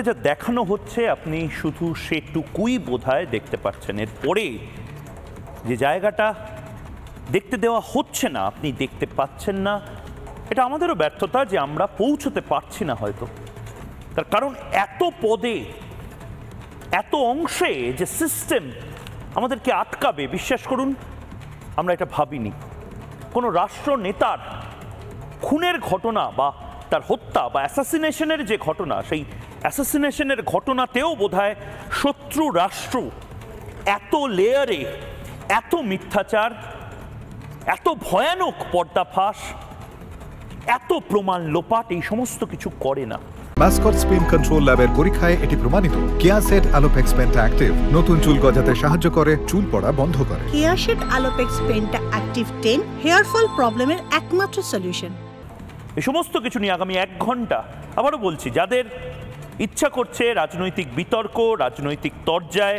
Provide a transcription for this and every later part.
আপনাকে যা দেখানো হচ্ছে আপনি শুধু সেটুকুই বোধহয় দেখতে পাচ্ছেন এরপরে যে জায়গাটা দেখতে দেওয়া হচ্ছে না আপনি দেখতে পাচ্ছেন না এটা আমাদেরও ব্যর্থতা যে আমরা পৌঁছতে পারছি না হয়তো তার কারণ এত পদে এত অংশে যে সিস্টেম আমাদেরকে আটকাবে বিশ্বাস করুন আমরা এটা ভাবিনি কোনো রাষ্ট্র নেতার খুনের ঘটনা বা তার হত্যা বা অ্যাসাসিনেশনের যে ঘটনা সেই অ্যাসাসিনেশনের ঘটনাতেও বোধহয় শত্রু রাষ্ট্র এত লেয়ারে এত মিথ্যাচার এত ভয়ানক পর্দাফাস এত প্রমাণ লোপাট এই সমস্ত কিছু করে না মাস্কট স্পিন কন্ট্রোল ল্যাবের পরীক্ষায় এটি প্রমাণিত কেয়াসেট আলোপেক্স পেন্টা অ্যাক্টিভ নতুন চুল গজাতে সাহায্য করে চুল পড়া বন্ধ করে কেয়াসেট অ্যালোপেক্স penta active ten hair fall প্রবলেমের একমাত্র সলিউশন এই সমস্ত কিছু নিয়ে আগামী এক ঘন্টা আবারও বলছি যাদের ইচ্ছা করছে রাজনৈতিক বিতর্ক রাজনৈতিক তরজায়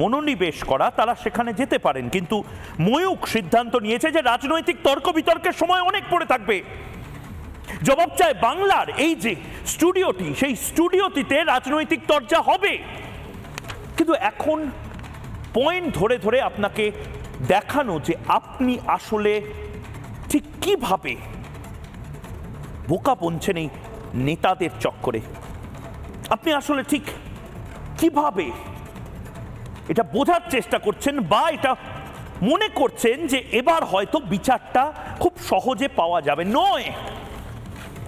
মনোনিবেশ করা তারা সেখানে যেতে পারেন কিন্তু ময়ূখ সিদ্ধান্ত নিয়েছে যে রাজনৈতিক তর্ক বিতর্কের সময় অনেক পড়ে থাকবে জবাব চায় বাংলার এই যে স্টুডিওটি সেই স্টুডিওটিতে রাজনৈতিক তর্জা হবে কিন্তু এখন পয়েন্ট ধরে ধরে আপনাকে দেখানো যে আপনি আসলে ঠিক কিভাবে বোকা বনছেন এই নেতাদের চক্করে আপনি আসলে ঠিক কিভাবে এটা বোঝার চেষ্টা করছেন বা এটা মনে করছেন যে এবার হয়তো বিচারটা খুব সহজে পাওয়া যাবে নয়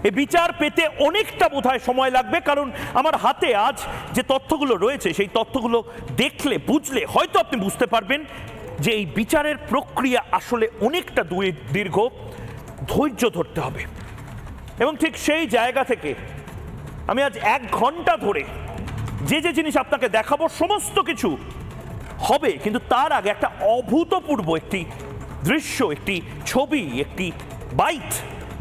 এ বিচার পেতে অনেকটা বোধহয় সময় লাগবে কারণ আমার হাতে আজ যে তথ্যগুলো রয়েছে সেই তথ্যগুলো দেখলে বুঝলে হয়তো আপনি বুঝতে পারবেন যে এই বিচারের প্রক্রিয়া আসলে অনেকটা দীর্ঘ ধৈর্য ধরতে হবে এবং ঠিক সেই জায়গা থেকে আমি আজ এক ঘন্টা ধরে যে যে জিনিস আপনাকে দেখাবো সমস্ত কিছু হবে কিন্তু তার আগে একটা অভূতপূর্ব একটি দৃশ্য একটি ছবি একটি বাইট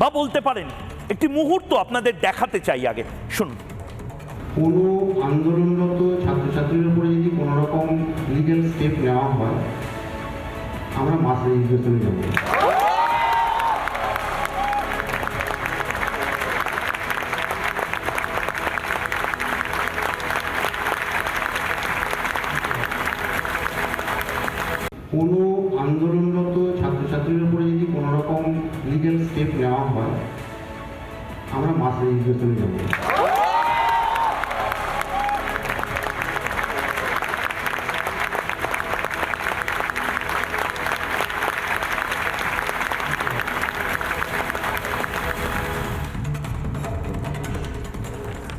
বা বলতে পারেন একটি মুহূর্ত আপনাদের দেখাতে চাই আগে শুনুন কোনো আন্দোলনরত ছাত্রছাত্রীর উপরে যদি কোনো রকম লিগেল স্টেপ নেওয়া হয় আমরা মাস রেজিস্ট্রেশনে যাব আমি চলে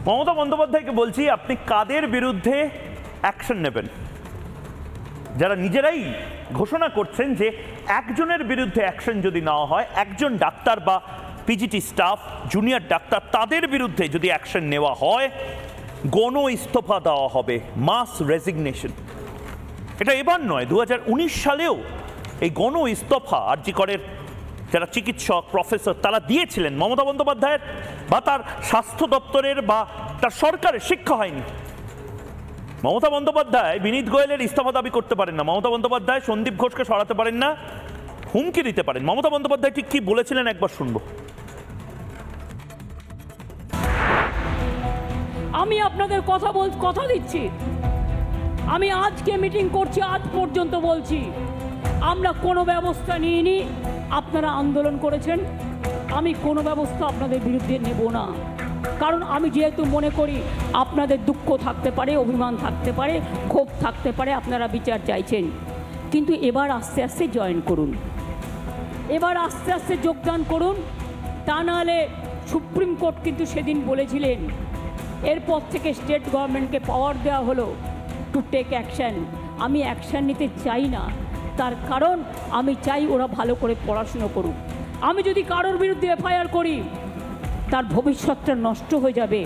মমতা বন্দ্যোপাধ্যায়কে বলছি আপনি কাদের বিরুদ্ধে অ্যাকশন নেবেন যারা নিজেরাই ঘোষণা করছেন যে একজনের বিরুদ্ধে অ্যাকশন যদি নেওয়া হয় একজন ডাক্তার বা পিজিটি স্টাফ জুনিয়র ডাক্তার তাদের বিরুদ্ধে যদি অ্যাকশন নেওয়া হয় গণ ইস্তফা দেওয়া হবে মাস রেজিগনেশন এটা এবার নয় দু সালেও এই গণ ইস্তফা আর্যিকরের যারা চিকিৎসক প্রফেসর তারা দিয়েছিলেন মমতা বন্দ্যোপাধ্যায়ের বা তার স্বাস্থ্য দপ্তরের বা তার সরকারের শিক্ষা হয়নি মমতা বন্দ্যোপাধ্যায় বিনীত গোয়েলের ইস্তফা দাবি করতে পারেন না মমতা বন্দ্যোপাধ্যায় সন্দীপ ঘোষকে সরাতে পারেন না হুমকি দিতে পারেন মমতা বন্দ্যোপাধ্যায় ঠিক কী বলেছিলেন একবার শুনবো আমি আপনাদের কথা বল কথা দিচ্ছি আমি আজকে মিটিং করছি আজ পর্যন্ত বলছি আমরা কোনো ব্যবস্থা নিইনি আপনারা আন্দোলন করেছেন আমি কোনো ব্যবস্থা আপনাদের বিরুদ্ধে নেব না কারণ আমি যেহেতু মনে করি আপনাদের দুঃখ থাকতে পারে অভিমান থাকতে পারে ক্ষোভ থাকতে পারে আপনারা বিচার চাইছেন কিন্তু এবার আস্তে আস্তে জয়েন করুন এবার আস্তে আস্তে যোগদান করুন তা নাহলে সুপ্রিম কোর্ট কিন্তু সেদিন বলেছিলেন এরপর থেকে স্টেট গভর্নমেন্টকে পাওয়ার দেওয়া হলো টু টেক অ্যাকশান আমি অ্যাকশান নিতে চাই না তার কারণ আমি চাই ওরা ভালো করে পড়াশুনো করুক আমি যদি কারোর বিরুদ্ধে এফআইআর করি তার ভবিষ্যৎটা নষ্ট হয়ে যাবে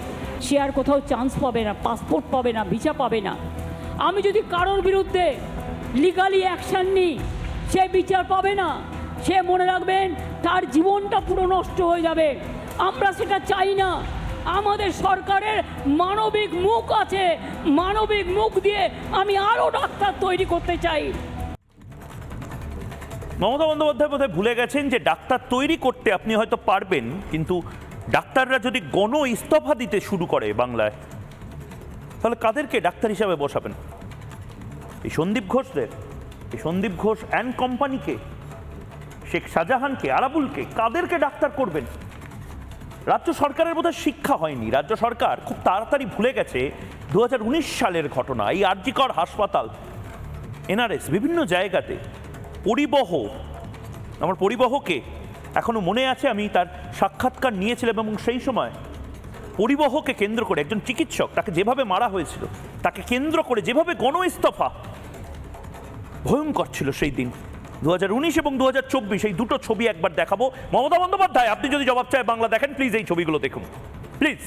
সে আর কোথাও চান্স পাবে না পাসপোর্ট পাবে না ভিসা পাবে না আমি যদি কারোর বিরুদ্ধে লিগালি অ্যাকশান নিই সে বিচার পাবে না সে মনে রাখবেন তার জীবনটা পুরো নষ্ট হয়ে যাবে আমরা সেটা চাই না আমাদের সরকারের মানবিক মুখ আছে মানবিক মুখ দিয়ে আমি আরও ডাক্তার তৈরি করতে চাই মমতা বন্দ্যোপাধ্যায় বোধহয় ভুলে গেছেন যে ডাক্তার তৈরি করতে আপনি হয়তো পারবেন কিন্তু ডাক্তাররা যদি গণ ইস্তফা দিতে শুরু করে বাংলায় তাহলে কাদেরকে ডাক্তার হিসাবে বসাবেন এই সন্দীপ ঘোষদের এই সন্দীপ ঘোষ অ্যান্ড কোম্পানিকে শেখ শাহজাহানকে আরাবুলকে কাদেরকে ডাক্তার করবেন রাজ্য সরকারের বোধহয় শিক্ষা হয়নি রাজ্য সরকার খুব তাড়াতাড়ি ভুলে গেছে দু সালের ঘটনা এই আরজিকর হাসপাতাল এনআরএস বিভিন্ন জায়গাতে পরিবহ আমার পরিবহকে এখনও মনে আছে আমি তার সাক্ষাৎকার নিয়েছিলাম এবং সেই সময় পরিবহকে কেন্দ্র করে একজন চিকিৎসক তাকে যেভাবে মারা হয়েছিল তাকে কেন্দ্র করে যেভাবে গণ ইস্তফা ভয়ঙ্কর ছিল সেই দিন দু এবং দু এই দুটো ছবি একবার দেখাবো মমতা বন্দ্যোপাধ্যায় আপনি যদি জবাব চায় বাংলা দেখেন প্লিজ এই ছবিগুলো দেখুন প্লিজ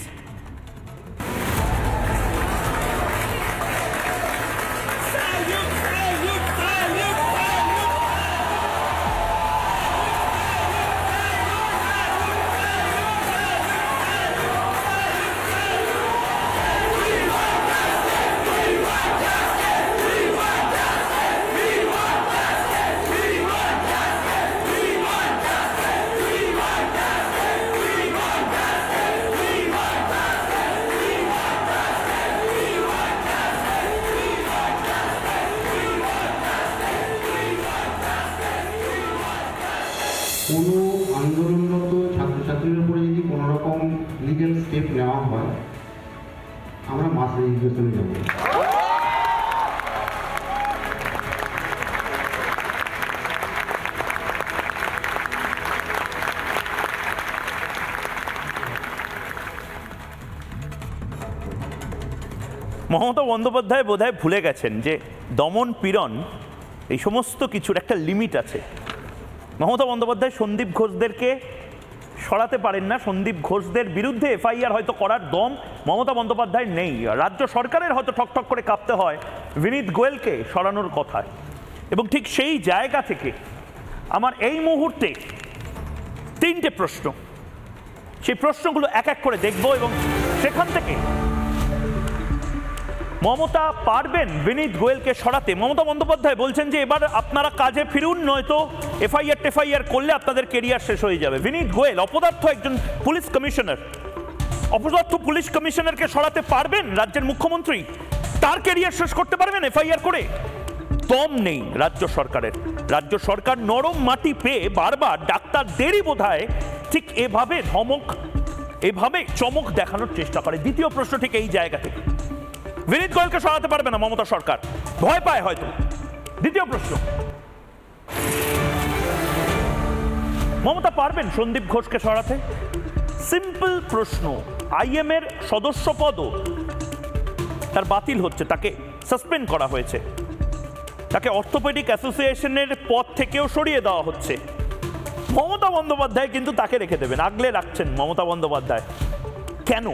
বন্দ্যোপাধ্যায় বোধহয় ভুলে গেছেন যে দমন পীড়ন এই সমস্ত কিছুর একটা লিমিট আছে মমতা বন্দ্যোপাধ্যায় সন্দীপ ঘোষদেরকে সরাতে পারেন না সন্দীপ ঘোষদের বিরুদ্ধে এফআইআর হয়তো করার দম মমতা বন্দ্যোপাধ্যায় নেই রাজ্য সরকারের হয়তো ঠকঠক করে কাঁপতে হয় বিনীত গোয়েলকে সরানোর কথা এবং ঠিক সেই জায়গা থেকে আমার এই মুহূর্তে তিনটে প্রশ্ন সেই প্রশ্নগুলো এক এক করে দেখব এবং সেখান থেকে মমতা পারবেন বিনীত গোয়েলকে সরাতে মমতা বন্দ্যোপাধ্যায় বলছেন যে এবার আপনারা কাজে ফিরুন নয়তো এফআইআর টেফআইআর করলে আপনাদের কেরিয়ার শেষ হয়ে যাবে বিনীত গোয়েল অপদার্থ একজন পুলিশ কমিশনার অপদার্থ পুলিশ কমিশনারকে সরাতে পারবেন রাজ্যের মুখ্যমন্ত্রী তার কেরিয়ার শেষ করতে পারবেন এফআইআর করে দম নেই রাজ্য সরকারের রাজ্য সরকার নরম মাটি পেয়ে বারবার ডাক্তারদেরই বোধ ঠিক এভাবে ধমক এভাবে চমক দেখানোর চেষ্টা করে দ্বিতীয় প্রশ্ন ঠিক এই জায়গা থেকে বিনীত গোয়েলকে সরাতে পারবে না মমতা সরকার ভয় পায় হয়তো দ্বিতীয় প্রশ্ন মমতা পারবেন সন্দীপ ঘোষকে সরাতে সিম্পল প্রশ্ন আইএম এর সদস্য পদও তার বাতিল হচ্ছে তাকে সাসপেন্ড করা হয়েছে তাকে অর্থোপেডিক অ্যাসোসিয়েশনের পদ থেকেও সরিয়ে দেওয়া হচ্ছে মমতা বন্দ্যোপাধ্যায় কিন্তু তাকে রেখে দেবেন আগলে রাখছেন মমতা বন্দ্যোপাধ্যায় কেন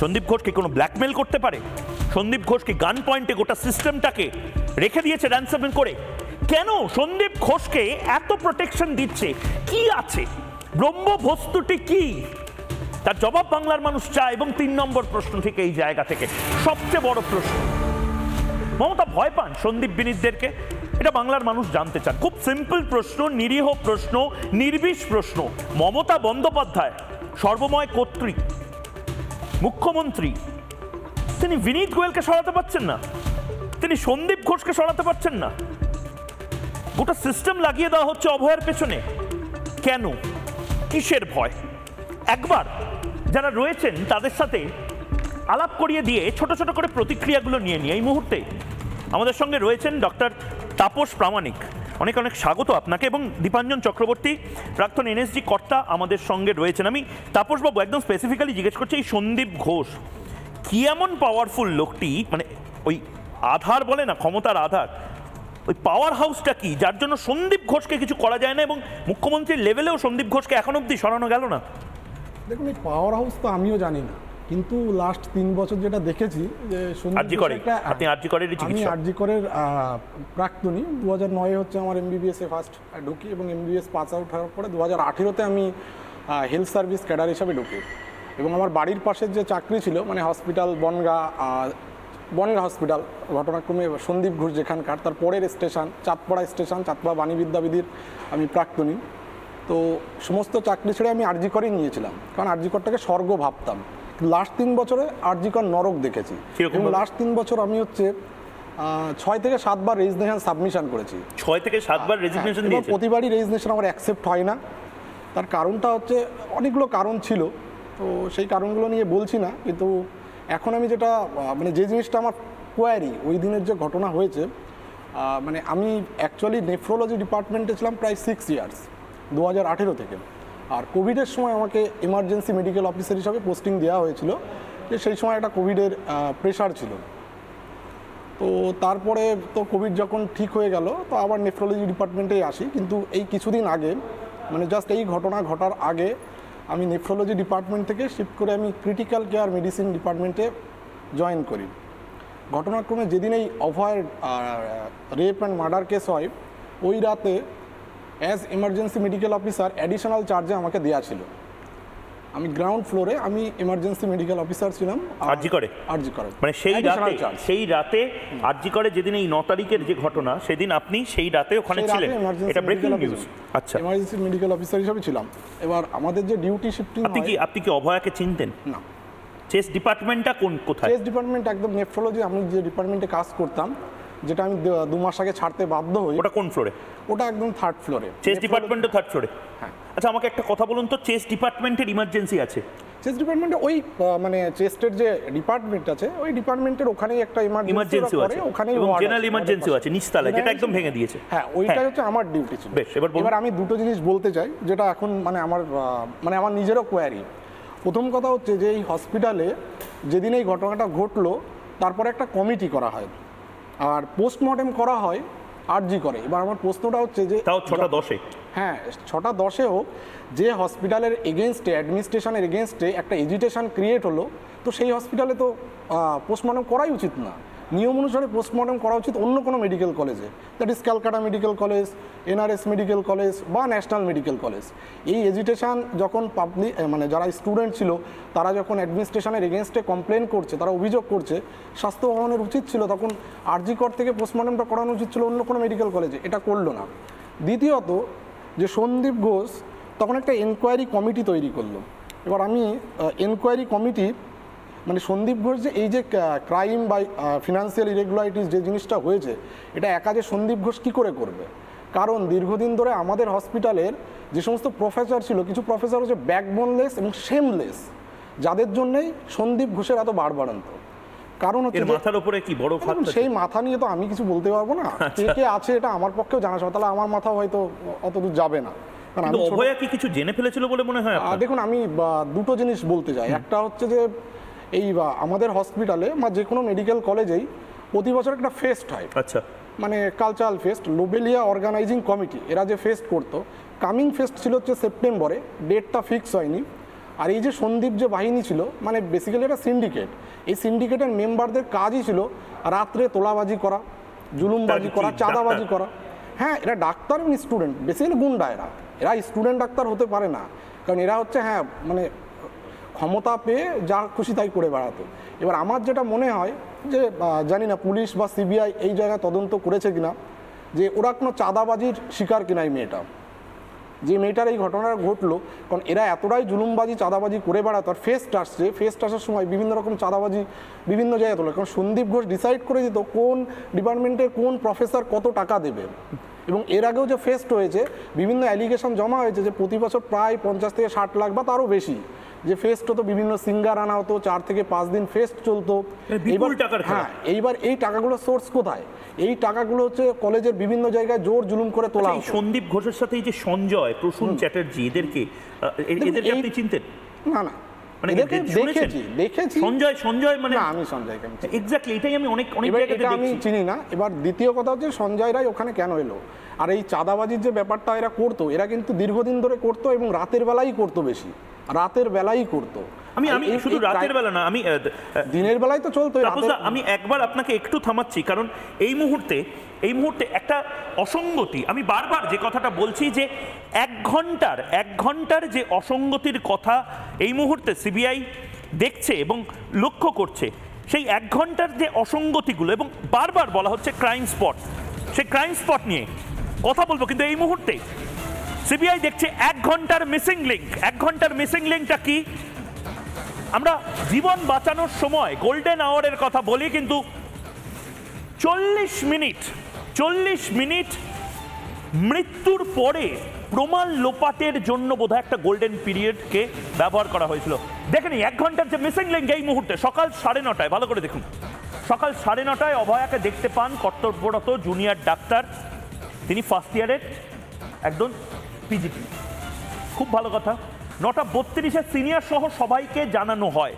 সন্দীপ ঘোষকে কোনো ব্ল্যাকমেল করতে পারে সন্দীপ ঘোষকে গান পয়েন্টে গোটা সিস্টেমটাকে রেখে দিয়েছে র্যান্সামেল করে কেন সন্দীপ ঘোষকে এত প্রোটেকশন দিচ্ছে কি আছে ব্রহ্মবস্তুটি কি তার জবাব বাংলার মানুষ চায় এবং তিন নম্বর প্রশ্ন থেকে এই জায়গা থেকে সবচেয়ে বড় প্রশ্ন মমতা ভয় পান সন্দীপ বিনীতদেরকে এটা বাংলার মানুষ জানতে চান খুব সিম্পল প্রশ্ন নিরীহ প্রশ্ন নির্বিষ প্রশ্ন মমতা বন্দ্যোপাধ্যায় সর্বময় কর্তৃক মুখ্যমন্ত্রী তিনি বিনীত গোয়েলকে সরাতে পারছেন না তিনি সন্দীপ ঘোষকে সরাতে পারছেন না গোটা সিস্টেম লাগিয়ে দেওয়া হচ্ছে অভয়ের পেছনে কেন কিসের ভয় একবার যারা রয়েছেন তাদের সাথে আলাপ করিয়ে দিয়ে ছোট ছোট করে প্রতিক্রিয়াগুলো নিয়ে নিয়ে এই মুহূর্তে আমাদের সঙ্গে রয়েছেন ডক্টর তাপস প্রামাণিক অনেক অনেক স্বাগত আপনাকে এবং দীপাঞ্জন চক্রবর্তী প্রাক্তন এনএসজি কর্তা আমাদের সঙ্গে রয়েছেন আমি তাপসবাবু একদম স্পেসিফিক্যালি জিজ্ঞেস করছি এই সন্দীপ ঘোষ কি এমন পাওয়ারফুল লোকটি মানে ওই আধার বলে না ক্ষমতার আধার ওই পাওয়ার হাউসটা কি যার জন্য সন্দীপ ঘোষকে কিছু করা যায় না এবং মুখ্যমন্ত্রীর লেভেলেও সন্দীপ ঘোষকে এখন অবধি সরানো গেল না দেখুন এই পাওয়ার হাউস তো আমিও জানি না কিন্তু লাস্ট তিন বছর যেটা দেখেছি যে আরজি করে করের আমি করের প্রাক্তনী দু হাজার নয়ে হচ্ছে আমার এমবিবিএস এ ফার্স্ট ঢুকি এবং এমবিবিএস পাস আউট হওয়ার পরে দু হাজার আঠেরোতে আমি হেলথ সার্ভিস ক্যাডার হিসাবে ঢুকি এবং আমার বাড়ির পাশের যে চাকরি ছিল মানে হসপিটাল বনগা বনগা হসপিটাল ঘটনাক্রমে সন্দীপ ঘোষ যেখানকার তার পরের স্টেশন চাঁদপাড়া স্টেশন চাঁদপাড়া বাণী বিদ্যাবিধির আমি প্রাক্তনী তো সমস্ত চাকরি ছেড়ে আমি আরজি করে নিয়েছিলাম কারণ আরজি করটাকে স্বর্গ ভাবতাম লাস্ট তিন বছরে আরজিকর নরক দেখেছি এবং লাস্ট তিন বছর আমি হচ্ছে ছয় থেকে সাতবার রেজিগনেশন সাবমিশন করেছি ছয় থেকে সাতবার রেজিগনেশন হ্যাঁ, প্রতিবারই রেজিগনেশন আমার অ্যাকসেপ্ট হয় না তার কারণটা হচ্ছে অনেকগুলো কারণ ছিল তো সেই কারণগুলো নিয়ে বলছি না কিন্তু এখন আমি যেটা মানে যে জিনিসটা আমার কোয়ারি ওই দিনের যে ঘটনা হয়েছে মানে আমি অ্যাকচুয়ালি নেফ্রোলজি ডিপার্টমেন্টে ছিলাম প্রায় সিক্স ইয়ার্স দু হাজার থেকে আর কোভিডের সময় আমাকে এমার্জেন্সি মেডিকেল অফিসার হিসাবে পোস্টিং দেওয়া হয়েছিল যে সেই সময় একটা কোভিডের প্রেশার ছিল তো তারপরে তো কোভিড যখন ঠিক হয়ে গেল তো আবার নেফ্রোলজি ডিপার্টমেন্টেই আসি কিন্তু এই কিছুদিন আগে মানে জাস্ট এই ঘটনা ঘটার আগে আমি নেফ্রোলজি ডিপার্টমেন্ট থেকে শিফট করে আমি ক্রিটিক্যাল কেয়ার মেডিসিন ডিপার্টমেন্টে জয়েন করি ঘটনাক্রমে যেদিন এই অভয়ের রেপ অ্যান্ড মার্ডার কেস হয় ওই রাতে as emergency medical officer additional চার্জে আমাকে দেওয়া ছিল আমি গ্রাউন্ড ফ্লোরে আমি এমার্জেন্সি মেডিকেল অফিসার ছিলাম আরজি করে আরজি করে মানে সেই রাতে সেই রাতে আরজি করে যেদিন এই 9 তারিখের যে ঘটনা সেদিন আপনি সেই রাতে ওখানে ছিলেন এটা ব্রেকিং নিউজ আচ্ছা এমার্জেন্সি মেডিকেল অফিসার হিসেবে ছিলাম এবার আমাদের যে ডিউটি শিফটিং আপনি কি আপনি কি অভয়াকে চিনতেন না চেস ডিপার্টমেন্টটা কোন কোথায় চেস ডিপার্টমেন্ট একদম নেফ্রোলজি আমি যে ডিপার্টমেন্টে কাজ করতাম যেটা আমি দু মাস আগে ছাড়তে বাধ্য হই ওটা কোন ফ্লোরে ওটা একদম থার্ড ফ্লোরে চেস ডিপার্টমেন্টের থার্ড ফ্লোরে হ্যাঁ আচ্ছা আমাকে একটা কথা বলুন তো চেস ডিপার্টমেন্টের ইমার্জেন্সি আছে চেস ডিপার্টমেন্টে ওই মানে চেস্টের যে ডিপার্টমেন্ট আছে ওই ডিপার্টমেন্টের ওখানেই একটা ইমার্জেন্সি আছে ওখানে জেনারেল ইমার্জেন্সি আছে নিস্তালে যেটা একদম ভেঙে দিয়েছে হ্যাঁ ওইটা হ্যাঁ। হচ্ছে আমার ডিউটি ছিল বেশ এবার এবার আমি দুটো জিনিস বলতে চাই যেটা এখন মানে আমার মানে আমার নিজেরও কোয়ারি প্রথম কথা হচ্ছে যে এই হসপিটালে যেদিন এই ঘটনাটা ঘটলো তারপরে একটা কমিটি করা হয় আর পোস্টমর্টেম করা হয় আরজি করে এবার আমার প্রশ্নটা হচ্ছে যে তাও ছটা দশে হ্যাঁ ছটা দশেও যে হসপিটালের এগেনস্টে অ্যাডমিনিস্ট্রেশনের এগেনস্টে একটা এজিটেশন ক্রিয়েট হলো তো সেই হসপিটালে তো পোস্টমর্টেম করাই উচিত না নিয়ম অনুসারে পোস্টমর্টম করা উচিত অন্য কোনো মেডিকেল কলেজে that is Calcutta medical college NRS medical college বা ন্যাশনাল মেডিকেল কলেজ এই এজুটেশান যখন পাবলিক মানে যারা স্টুডেন্ট ছিল তারা যখন অ্যাডমিনিস্ট্রেশনের এগেনস্টে কমপ্লেন করছে তারা অভিযোগ করছে স্বাস্থ্য ভবনের উচিত ছিল তখন কর থেকে পোস্টমর্টমটা করানো উচিত ছিল অন্য কোনো মেডিকেল কলেজে এটা করলো না দ্বিতীয়ত যে সন্দীপ ঘোষ তখন একটা এনকোয়ারি কমিটি তৈরি করলো এবার আমি এনকোয়ারি কমিটি মানে সন্দীপ ঘোষ যে এই যে ক্রাইম বা ফিনান্সিয়াল ইরেগুলারিটিস যে জিনিসটা হয়েছে এটা একা যে সন্দীপ ঘোষ কী করে করবে কারণ দীর্ঘদিন ধরে আমাদের হসপিটালের যে সমস্ত প্রফেসর ছিল কিছু প্রফেসর হচ্ছে ব্যাকবোনলেস এবং সেমলেস যাদের জন্যই সন্দীপ ঘোষের এত বাড়বাড়ান্ত কারণ হচ্ছে মাথার কি বড় সেই মাথা নিয়ে তো আমি কিছু বলতে পারবো না আচ্ছা। কে কে আছে এটা আমার পক্ষেও জানা সব তাহলে আমার মাথাও হয়তো অতদূর যাবে না অভয়া কিছু জেনে ফেলেছিল বলে মনে হয় দেখুন আমি দুটো জিনিস বলতে চাই একটা হচ্ছে যে এই বা আমাদের হসপিটালে বা যে কোনো মেডিকেল কলেজেই প্রতি বছর একটা ফেস্ট হয় আচ্ছা মানে cultural fest Lobelia organising committee এরা যে ফেস্ট করতো কামিং ফেস্ট ছিল হচ্ছে সেপ্টেম্বরে ডেটটা ফিক্স হয়নি আর এই যে সন্দীপ যে বাহিনী ছিল মানে বেসিক্যালি একটা সিন্ডিকেট এই সিন্ডিকেটের মেম্বারদের কাজই ছিল রাত্রে তোলাবাজি করা জুলুমবাজি করা চাঁদাবাজি করা হ্যাঁ এরা ডাক্তার এবং স্টুডেন্ট বেসিক্যালি গুন্ডা এরা এরা স্টুডেন্ট ডাক্তার হতে পারে না কারণ এরা হচ্ছে হ্যাঁ মানে ক্ষমতা পেয়ে যা খুশি তাই করে বেড়াতো এবার আমার যেটা মনে হয় যে জানি না পুলিশ বা সিবিআই এই জায়গায় তদন্ত করেছে কিনা যে ওরা কোনো চাঁদাবাজির শিকার কিনা এই মেয়েটা যে মেয়েটার এই ঘটনাটা ঘটলো কারণ এরা এতটাই জুলুমবাজি চাঁদাবাজি করে বেড়াতো আর ফেস্ট আসছে ফেস্ট আসার সময় বিভিন্ন রকম চাঁদাবাজি বিভিন্ন জায়গায় তোলে কারণ সন্দীপ ঘোষ ডিসাইড করে দিত কোন ডিপার্টমেন্টের কোন প্রফেসর কত টাকা দেবে এবং এর আগেও যে ফেস্ট হয়েছে বিভিন্ন অ্যালিগেশন জমা হয়েছে যে প্রতি বছর প্রায় পঞ্চাশ থেকে ষাট লাখ বা তারও বেশি যে ফেস্ট হতো বিভিন্ন সিঙ্গার আনা হতো চার থেকে পাঁচ দিন ফেস্ট চলতো মানে এইবার হ্যাঁ এইবার এই টাকাগুলো সোর্স কোথায় এই টাকাগুলো হচ্ছে কলেজের বিভিন্ন জায়গায় জোর জুলুম করে তোলা আচ্ছা, সন্দীপ ঘোষের সাথে এই যে সঞ্জয় প্রসূন চ্যাটার্জি এদেরকে এদেরকে আপনি চিনতেন না না মানে দেখেছি সঞ্জয় সঞ্জয় মানে আমি সঞ্জয় এটাই আমি অনেক আমি চিনি না এবার দ্বিতীয় কথা সঞ্জয় ওখানে কেন এলো আর এই চাঁদাবাজির যে ব্যাপারটা এরা করতো এরা কিন্তু দীর্ঘদিন ধরে করতো এবং রাতের বেলাই করতো বেশি রাতের বেলাই করতো আমি আমি শুধু রাতের বেলা না আমি দিনের বেলায় তো চলতো আমি একবার আপনাকে একটু থামাচ্ছি কারণ এই মুহূর্তে এই মুহূর্তে একটা অসঙ্গতি আমি বারবার যে কথাটা বলছি যে এক ঘন্টার এক ঘন্টার যে অসঙ্গতির কথা এই মুহূর্তে সিবিআই দেখছে এবং লক্ষ্য করছে সেই এক ঘন্টার যে অসঙ্গতিগুলো এবং বারবার বলা হচ্ছে ক্রাইম স্পট সেই ক্রাইম স্পট নিয়ে কথা বলবো কিন্তু এই মুহূর্তে সিবিআই দেখছে এক ঘন্টার মিসিং লিঙ্ক এক ঘন্টার মিসিং লিঙ্কটা কি আমরা জীবন বাঁচানোর সময় গোল্ডেন আওয়ারের কথা বলি কিন্তু চল্লিশ মিনিট চল্লিশ মিনিট মৃত্যুর পরে প্রমাণ লোপাটের জন্য বোধহয় একটা গোল্ডেন পিরিয়ডকে ব্যবহার করা হয়েছিল দেখেন এক ঘন্টার যে মিসিং লিঙ্ক এই মুহূর্তে সকাল সাড়ে নটায় ভালো করে দেখুন সকাল সাড়ে নটায় অভয়াকে দেখতে পান কর্তব্যরত জুনিয়র ডাক্তার তিনি ফার্স্ট ইয়ারের একজন বিজেপি খুব ভালো কথা নটা বত্রিশে সিনিয়র সহ সবাইকে জানানো হয়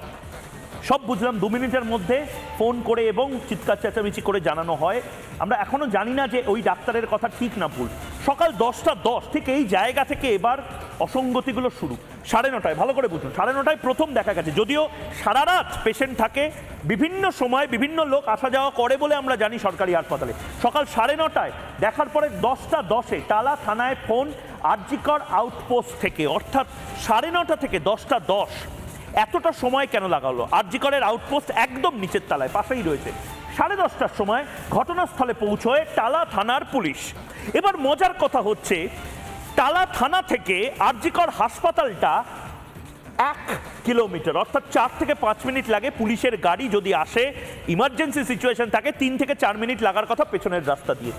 সব বুঝলাম দু মিনিটের মধ্যে ফোন করে এবং চিৎকার চেঁচামেচি করে জানানো হয় আমরা এখনও জানি না যে ওই ডাক্তারের কথা ঠিক না ভুল সকাল দশটা দশ ঠিক এই জায়গা থেকে এবার অসঙ্গতিগুলো শুরু সাড়ে নটায় ভালো করে বুঝুন সাড়ে নটায় প্রথম দেখা গেছে যদিও সারা রাত পেশেন্ট থাকে বিভিন্ন সময় বিভিন্ন লোক আসা যাওয়া করে বলে আমরা জানি সরকারি হাসপাতালে সকাল সাড়ে নটায় দেখার পরে দশটা দশে টালা থানায় ফোন আরজিকর আউটপোস্ট থেকে অর্থাৎ সাড়ে নটা থেকে দশটা দশ এতটা সময় কেন লাগালো আরজিকরের আউটপোস্ট একদম নিচের তালায় পাশেই রয়েছে সাড়ে দশটার সময় ঘটনাস্থলে পৌঁছয় টালা থানার পুলিশ এবার মজার কথা হচ্ছে টালা থানা থেকে আরজিকর হাসপাতালটা এক কিলোমিটার অর্থাৎ চার থেকে পাঁচ মিনিট লাগে পুলিশের গাড়ি যদি আসে ইমার্জেন্সি সিচুয়েশন থাকে তিন থেকে চার মিনিট লাগার কথা পেছনের রাস্তা দিয়ে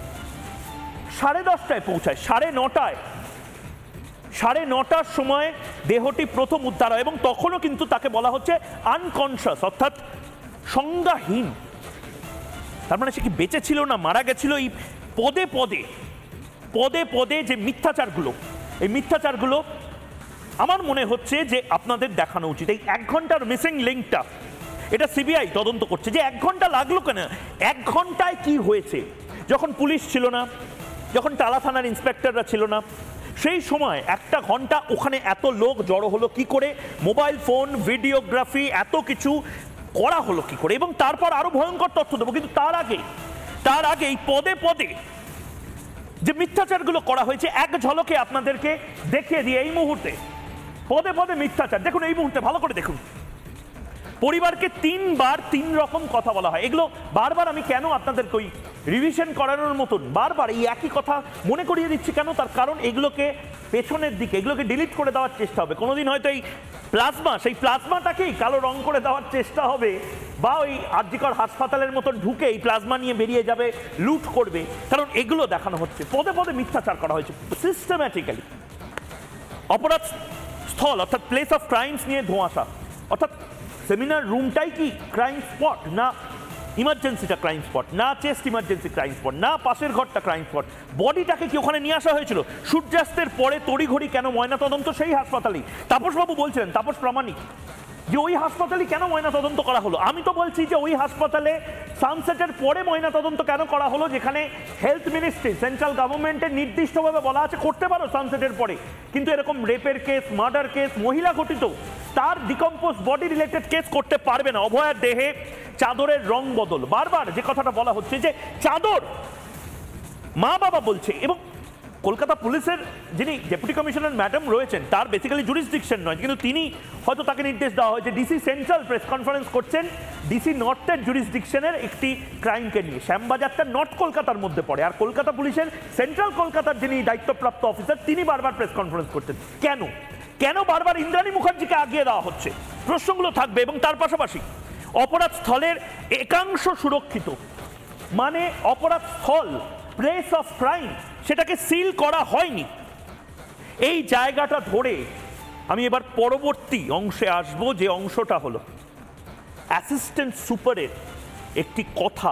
সাড়ে দশটায় পৌঁছায় সাড়ে নটায় সাড়ে নটার সময় দেহটি প্রথম উদ্ধার হয় এবং তখনও কিন্তু তাকে বলা হচ্ছে আনকনশাস অর্থাৎ সংজ্ঞাহীন তার মানে সে কি বেঁচে ছিল না মারা গেছিল এই পদে পদে পদে পদে যে মিথ্যাচারগুলো এই মিথ্যাচারগুলো আমার মনে হচ্ছে যে আপনাদের দেখানো উচিত এই এক ঘন্টার মিসিং লিঙ্কটা এটা সিবিআই তদন্ত করছে যে এক ঘন্টা লাগলো কেন এক ঘন্টায় কি হয়েছে যখন পুলিশ ছিল না যখন টালা থানার ইন্সপেক্টররা ছিল না সেই সময় একটা ঘন্টা ওখানে এত লোক জড়ো হলো কি করে মোবাইল ফোন ভিডিওগ্রাফি এত কিছু করা হলো কি করে এবং তারপর আরো ভয়ঙ্কর তথ্য দেবো কিন্তু তার আগে তার আগে এই পদে পদে যে মিথ্যাচারগুলো করা হয়েছে এক ঝলকে আপনাদেরকে দেখিয়ে দিয়ে এই মুহূর্তে পদে পদে মিথ্যাচার দেখুন এই মুহূর্তে ভালো করে দেখুন পরিবারকে তিনবার তিন রকম কথা বলা হয় এগুলো বারবার আমি কেন আপনাদেরকে ওই রিভিশন করানোর মতন বারবার এই একই কথা মনে করিয়ে দিচ্ছি কেন তার কারণ এগুলোকে পেছনের দিকে এগুলোকে ডিলিট করে দেওয়ার চেষ্টা হবে কোনোদিন হয়তো এই প্লাজমা সেই প্লাজমাটাকেই কালো রং করে দেওয়ার চেষ্টা হবে বা ওই আর্যিকর হাসপাতালের মতন ঢুকে এই প্লাজমা নিয়ে বেরিয়ে যাবে লুট করবে কারণ এগুলো দেখানো হচ্ছে পদে পদে মিথ্যাচার করা হয়েছে সিস্টেম্যাটিক্যালি অপরাধ স্থল অর্থাৎ প্লেস অফ ক্রাইমস নিয়ে ধোঁয়াশা অর্থাৎ সেমিনার রুমটাই কি ক্রাইম স্পট না ইমার্জেন্সিটা ক্রাইম স্পট না চেস্ট ইমার্জেন্সি ক্রাইম স্পট না পাশের ঘরটা ক্রাইম স্পট বডিটাকে কি ওখানে নিয়ে আসা হয়েছিল সূর্যাস্তের পরে তড়িঘড়ি কেন ময়না তদন্ত সেই হাসপাতালেই তাপসবাবু বলছিলেন তাপস প্রামাণিক যে ওই হাসপাতালে কেন ময়না তদন্ত করা হলো আমি তো বলছি যে ওই হাসপাতালে সানসেটের পরে ময়না তদন্ত কেন করা হলো যেখানে হেলথ মিনিস্ট্রি সেন্ট্রাল গভর্নমেন্টের নির্দিষ্টভাবে বলা আছে করতে পারো সানসেটের পরে কিন্তু এরকম রেপের কেস মার্ডার কেস মহিলা ঘটিত তার ডিকম্পোজ বডি রিলেটেড কেস করতে পারবে না অভয়ার দেহে চাদরের রং বদল বারবার যে কথাটা বলা হচ্ছে যে চাদর মা বাবা বলছে এবং কলকাতা পুলিশের যিনি ডেপুটি কমিশনার ম্যাডাম রয়েছেন তার বেসিক্যালি জুরিসডিকশন নয় কিন্তু তিনি হয়তো তাকে নির্দেশ দেওয়া হয়েছে ডিসি সেন্ট্রাল প্রেস কনফারেন্স করছেন ডিসি নর্থের জুরিসডিকশনের একটি ক্রাইমকে নিয়ে শ্যামবাজারটা নর্থ কলকাতার মধ্যে পড়ে আর কলকাতা পুলিশের সেন্ট্রাল কলকাতার যিনি দায়িত্বপ্রাপ্ত অফিসার তিনি বারবার প্রেস কনফারেন্স করছেন কেন কেন বারবার ইন্দ্রাণী মুখার্জিকে আগিয়ে দেওয়া হচ্ছে প্রশ্নগুলো থাকবে এবং তার পাশাপাশি অপরাধ স্থলের একাংশ সুরক্ষিত মানে অপরাধ স্থল প্লেস অফ ক্রাইম সেটাকে সিল করা হয়নি এই জায়গাটা ধরে আমি এবার পরবর্তী অংশে আসব যে অংশটা হলো অ্যাসিস্ট্যান্ট সুপারের একটি কথা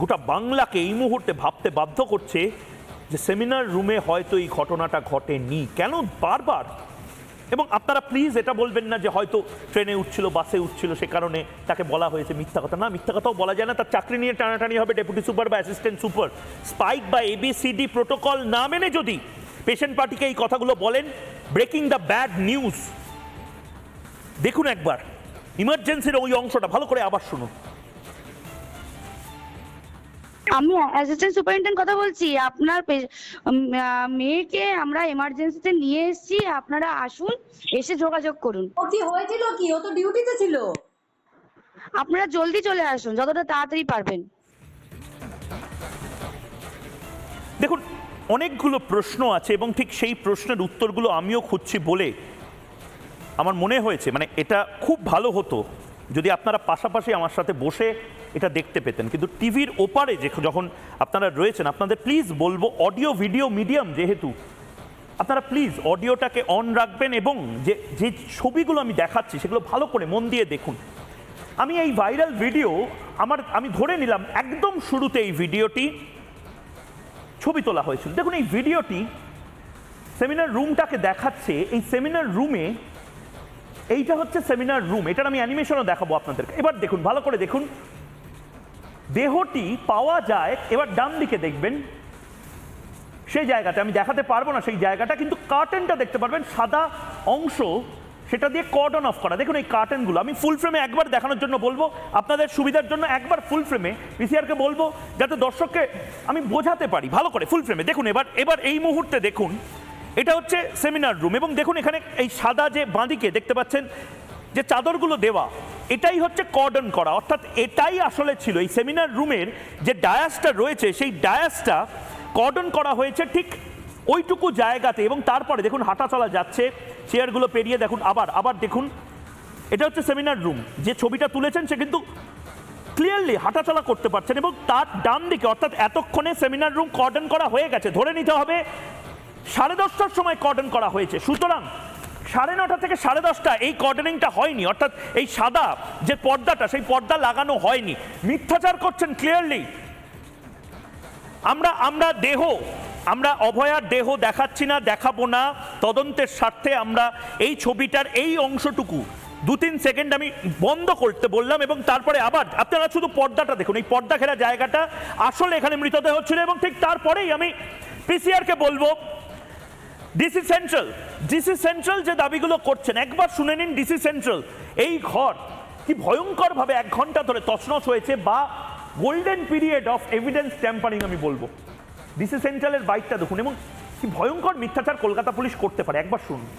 গোটা বাংলাকে এই মুহূর্তে ভাবতে বাধ্য করছে যে সেমিনার রুমে হয়তো এই ঘটনাটা ঘটেনি কেন বারবার এবং আপনারা প্লিজ এটা বলবেন না যে হয়তো ট্রেনে উঠছিল বাসে উঠছিল সে কারণে তাকে বলা হয়েছে মিথ্যা কথা না মিথ্যা কথাও বলা যায় না তার চাকরি নিয়ে টানাটানি হবে ডেপুটি সুপার বা অ্যাসিস্ট্যান্ট সুপার স্পাইক বা এবিসিডি প্রোটোকল না মেনে যদি পেশেন্ট পার্টিকে এই কথাগুলো বলেন ব্রেকিং দ্য ব্যাড নিউজ দেখুন একবার ইমার্জেন্সির ওই অংশটা ভালো করে আবার শুনুন আমি অ্যাসিস্ট্যান্ট সুপারিনটেন্ডেন্ট কথা বলছি আপনার মেয়েকে আমরা এমার্জেন্সিতে নিয়ে এসেছি আপনারা আসুন এসে যোগাযোগ করুন ও কি হয়েছিল কি ও তো ডিউটিতে ছিল আপনারা জলদি চলে আসুন যতটা তাড়াতাড়ি পারবেন দেখুন অনেকগুলো প্রশ্ন আছে এবং ঠিক সেই প্রশ্নের উত্তরগুলো আমিও খুঁজছি বলে আমার মনে হয়েছে মানে এটা খুব ভালো হতো যদি আপনারা পাশাপাশি আমার সাথে বসে এটা দেখতে পেতেন কিন্তু টিভির ওপারে যে যখন আপনারা রয়েছেন আপনাদের প্লিজ বলবো অডিও ভিডিও মিডিয়াম যেহেতু আপনারা প্লিজ অডিওটাকে অন রাখবেন এবং যে যে ছবিগুলো আমি দেখাচ্ছি সেগুলো ভালো করে মন দিয়ে দেখুন আমি এই ভাইরাল ভিডিও আমার আমি ধরে নিলাম একদম শুরুতে এই ভিডিওটি ছবি তোলা হয়েছিল দেখুন এই ভিডিওটি সেমিনার রুমটাকে দেখাচ্ছে এই সেমিনার রুমে এইটা হচ্ছে সেমিনার রুম এটার আমি অ্যানিমেশনও দেখাবো আপনাদেরকে এবার দেখুন ভালো করে দেখুন দেহটি পাওয়া যায় এবার ডান দিকে দেখবেন সেই জায়গাটা আমি দেখাতে পারবো না সেই জায়গাটা কিন্তু কার্টেনটা দেখতে পারবেন সাদা অংশ সেটা দিয়ে কর্ডন অফ করা দেখুন এই কার্টেনগুলো আমি ফুল ফ্রেমে একবার দেখানোর জন্য বলবো আপনাদের সুবিধার জন্য একবার ফুল ফ্রেমে পিসিআরকে বলবো যাতে দর্শককে আমি বোঝাতে পারি ভালো করে ফুল ফ্রেমে দেখুন এবার এবার এই মুহূর্তে দেখুন এটা হচ্ছে সেমিনার রুম এবং দেখুন এখানে এই সাদা যে বাঁদিকে দেখতে পাচ্ছেন যে চাদরগুলো দেওয়া এটাই হচ্ছে কর্ডন করা অর্থাৎ এটাই আসলে ছিল এই সেমিনার রুমের যে ডায়াসটা রয়েছে সেই ডায়াসটা কর্ডন করা হয়েছে ঠিক ওইটুকু জায়গাতে এবং তারপরে দেখুন হাঁটা চলা যাচ্ছে চেয়ারগুলো পেরিয়ে দেখুন আবার আবার দেখুন এটা হচ্ছে সেমিনার রুম যে ছবিটা তুলেছেন সে কিন্তু ক্লিয়ারলি হাঁটাচলা করতে পারছেন এবং তার ডান দিকে অর্থাৎ এতক্ষণে সেমিনার রুম কর্ডন করা হয়ে গেছে ধরে নিতে হবে সাড়ে দশটার সময় কর্ডন করা হয়েছে সুতরাং সাড়ে নটা থেকে সাড়ে দশটা এই কর্ডনিংটা হয়নি অর্থাৎ এই সাদা যে পর্দাটা সেই পর্দা লাগানো হয়নি মিথ্যাচার করছেন ক্লিয়ারলি আমরা আমরা দেহ আমরা অভয়ার দেহ দেখাচ্ছি না দেখাবো না তদন্তের স্বার্থে আমরা এই ছবিটার এই অংশটুকু দু তিন সেকেন্ড আমি বন্ধ করতে বললাম এবং তারপরে আবার আপনারা শুধু পর্দাটা দেখুন এই পর্দা ঘেরা জায়গাটা আসলে এখানে মৃতদেহ ছিল এবং ঠিক তারপরেই আমি পিসিআরকে বলবো ডিসি সেন্ট্রাল ডিসি সেন্ট্রাল যে দাবিগুলো করছেন একবার শুনে নিন ডিসি সেন্ট্রাল এই ঘর কি ভয়ঙ্করভাবে এক ঘন্টা ধরে তসনস হয়েছে বা golden period of evidence tampering আমি বলবো ডিসি সেন্ট্রালের বাইকটা দেখুন এবং কি ভয়ঙ্কর মিথ্যাচার কলকাতা পুলিশ করতে পারে একবার শুনুন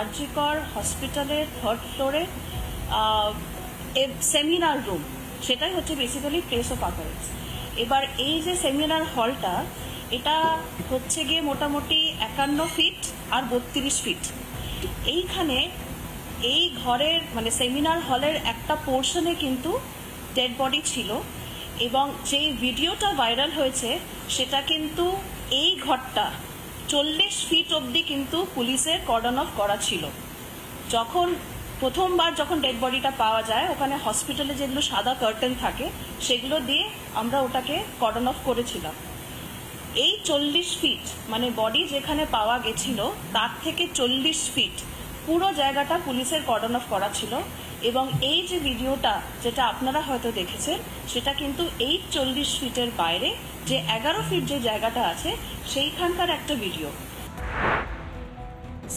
আরজিকর হসপিটালের থার্ড ফ্লোরে সেমিনার রুম সেটাই হচ্ছে বেসিক্যালি প্লেস অফ অকারেন্স এবার এই যে সেমিনার হলটা এটা হচ্ছে গিয়ে মোটামুটি একান্ন ফিট আর বত্রিশ ফিট এইখানে এই ঘরের মানে সেমিনার হলের একটা পোর্শনে কিন্তু ডেড বডি ছিল এবং যেই ভিডিওটা ভাইরাল হয়েছে সেটা কিন্তু এই ঘরটা চল্লিশ ফিট অবধি কিন্তু পুলিশের কর্ডন অফ করা ছিল যখন প্রথমবার যখন ডেড বডিটা পাওয়া যায় ওখানে হসপিটালে যেগুলো সাদা কার্টেন থাকে সেগুলো দিয়ে আমরা ওটাকে কটন অফ করেছিলাম এই চল্লিশ ফিট মানে বডি যেখানে পাওয়া গেছিল তার থেকে চল্লিশ ফিট পুরো জায়গাটা পুলিশের কর্ডন অফ করা ছিল এবং এই যে ভিডিওটা যেটা আপনারা হয়তো দেখেছেন সেটা কিন্তু এই চল্লিশ ফিটের বাইরে যে এগারো ফিট যে জায়গাটা আছে সেইখানকার একটা ভিডিও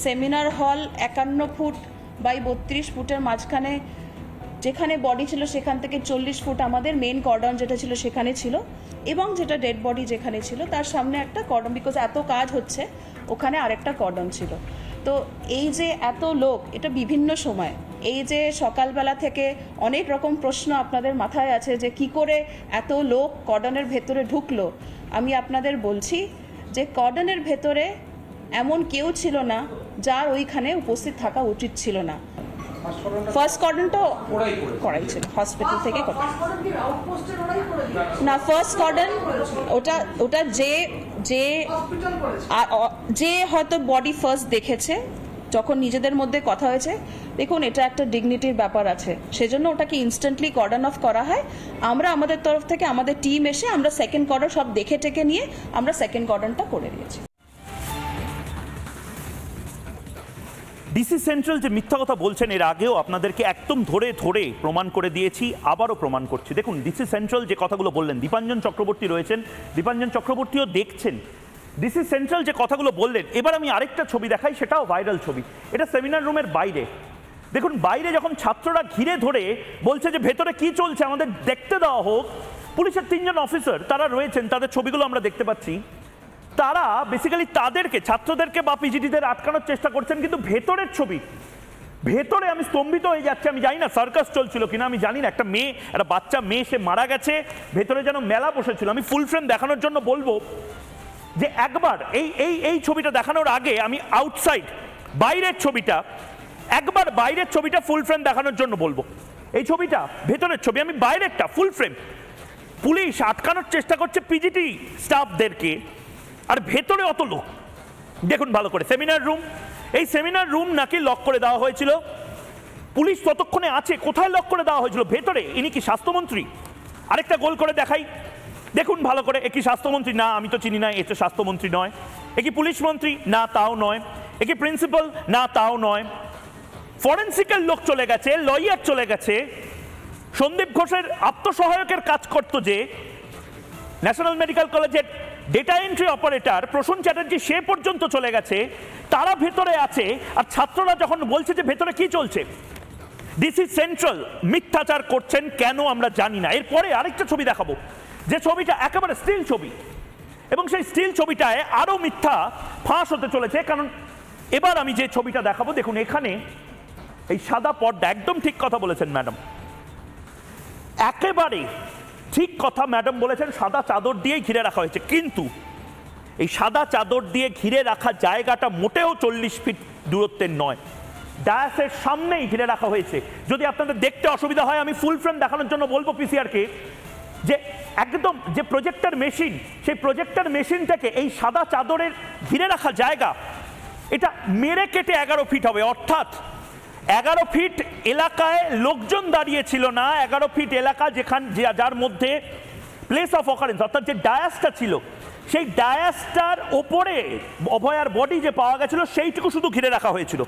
সেমিনার হল একান্ন ফুট বাই বত্রিশ ফুটের মাঝখানে যেখানে বডি ছিল সেখান থেকে চল্লিশ ফুট আমাদের মেন কর্ডন যেটা ছিল সেখানে ছিল এবং যেটা ডেড বডি যেখানে ছিল তার সামনে একটা কর্ডন বিকজ এত কাজ হচ্ছে ওখানে আরেকটা কর্ডন ছিল তো এই যে এত লোক এটা বিভিন্ন সময় এই যে সকালবেলা থেকে অনেক রকম প্রশ্ন আপনাদের মাথায় আছে যে কি করে এত লোক কর্ডনের ভেতরে ঢুকলো আমি আপনাদের বলছি যে কর্ডনের ভেতরে এমন কেউ ছিল না যার ওইখানে উপস্থিত থাকা উচিত ছিল না ফার্স্ট কর্ডনটা করাই ছিল হসপিটাল থেকে না ফার্স্ট কর্ডন ওটা ওটা যে যে যে হয়তো বডি ফার্স্ট দেখেছে যখন নিজেদের মধ্যে কথা হয়েছে দেখুন এটা একটা ডিগনিটির ব্যাপার আছে সেজন্য ওটাকে ইনস্ট্যান্টলি কর্ডন অফ করা হয় আমরা আমাদের তরফ থেকে আমাদের টিম এসে আমরা সেকেন্ড কর্ডন সব দেখে টেকে নিয়ে আমরা সেকেন্ড কর্ডনটা করে দিয়েছি ডিসি সেন্ট্রাল যে মিথ্যা কথা বলছেন এর আগেও আপনাদেরকে একদম ধরে ধরে প্রমাণ করে দিয়েছি আবারও প্রমাণ করছি দেখুন ডিসি সেন্ট্রাল যে কথাগুলো বললেন দীপাঞ্জন চক্রবর্তী রয়েছেন দীপাঞ্জন চক্রবর্তীও দেখছেন ডিসি সেন্ট্রাল যে কথাগুলো বললেন এবার আমি আরেকটা ছবি দেখাই সেটাও ভাইরাল ছবি এটা সেমিনার রুমের বাইরে দেখুন বাইরে যখন ছাত্ররা ঘিরে ধরে বলছে যে ভেতরে কি চলছে আমাদের দেখতে দেওয়া হোক পুলিশের তিনজন অফিসার তারা রয়েছেন তাদের ছবিগুলো আমরা দেখতে পাচ্ছি তারা বেসিক্যালি তাদেরকে ছাত্রদেরকে বা পিজিটিদের আটকানোর চেষ্টা করছেন কিন্তু ভেতরের ছবি ভেতরে আমি স্তম্ভিত হয়ে যাচ্ছি আমি জানি না সার্কাস চলছিল কিনা আমি জানি না একটা মেয়ে একটা বাচ্চা মেয়ে সে মারা গেছে ভেতরে যেন মেলা বসেছিল আমি ফুল ফ্রেম দেখানোর জন্য বলবো যে একবার এই এই এই ছবিটা দেখানোর আগে আমি আউটসাইড বাইরের ছবিটা একবার বাইরের ছবিটা ফুল ফ্রেম দেখানোর জন্য বলবো এই ছবিটা ভেতরের ছবি আমি বাইরেরটা ফুল ফ্রেম পুলিশ আটকানোর চেষ্টা করছে পিজিটি স্টাফদেরকে আর ভেতরে অত লোক দেখুন ভালো করে সেমিনার রুম এই সেমিনার রুম নাকি লক করে দেওয়া হয়েছিল পুলিশ ততক্ষণে আছে কোথায় লক করে দেওয়া হয়েছিল ভেতরে ইনি কি স্বাস্থ্যমন্ত্রী আরেকটা গোল করে দেখাই দেখুন ভালো করে এ কি স্বাস্থ্যমন্ত্রী না আমি তো চিনি না এ তো স্বাস্থ্যমন্ত্রী নয় এ কি পুলিশ মন্ত্রী না তাও নয় এ কি প্রিন্সিপাল না তাও নয় ফরেন্সিকের লোক চলে গেছে লয়ার চলে গেছে সন্দীপ ঘোষের আত্মসহায়কের কাজ করতো যে ন্যাশনাল মেডিকেল কলেজের data entry operator Prasun Chatterjee সে পর্যন্ত চলে গেছে তারা ভেতরে আছে আর ছাত্ররা যখন বলছে যে ভেতরে কি চলছে ইজ সেন্ট্রাল মিথ্যাচার করছেন কেন আমরা জানি না এরপরে আরেকটা ছবি দেখাবো যে ছবিটা একেবারে স্টিল ছবি এবং সেই স্টিল ছবিটায় আরও মিথ্যা ফাঁস হতে চলেছে কারণ এবার আমি যে ছবিটা দেখাবো দেখুন এখানে এই সাদা পর্দা একদম ঠিক কথা বলেছেন ম্যাডাম একেবারে ঠিক কথা ম্যাডাম বলেছেন সাদা চাদর দিয়েই ঘিরে রাখা হয়েছে কিন্তু এই সাদা চাদর দিয়ে ঘিরে রাখা জায়গাটা মোটেও চল্লিশ ফিট দূরত্বের নয় ডায়াসের সামনেই ঘিরে রাখা হয়েছে যদি আপনাদের দেখতে অসুবিধা হয় আমি ফুল ফ্রেম দেখানোর জন্য বলবো পিসিআরকে যে একদম যে প্রজেক্টার মেশিন সেই প্রজেক্টার মেশিনটাকে এই সাদা চাদরের ঘিরে রাখা জায়গা এটা মেরে কেটে এগারো ফিট হবে অর্থাৎ এগারো ফিট এলাকায় লোকজন দাঁড়িয়েছিল না এগারো ফিট এলাকা যেখান যার মধ্যে প্লেস অফ অকারেন্স অর্থাৎ যে ডায়াসটা ছিল সেই ডায়াসটার ওপরে অভয়ার বডি যে পাওয়া গেছিল সেইটুকু শুধু ঘিরে রাখা হয়েছিল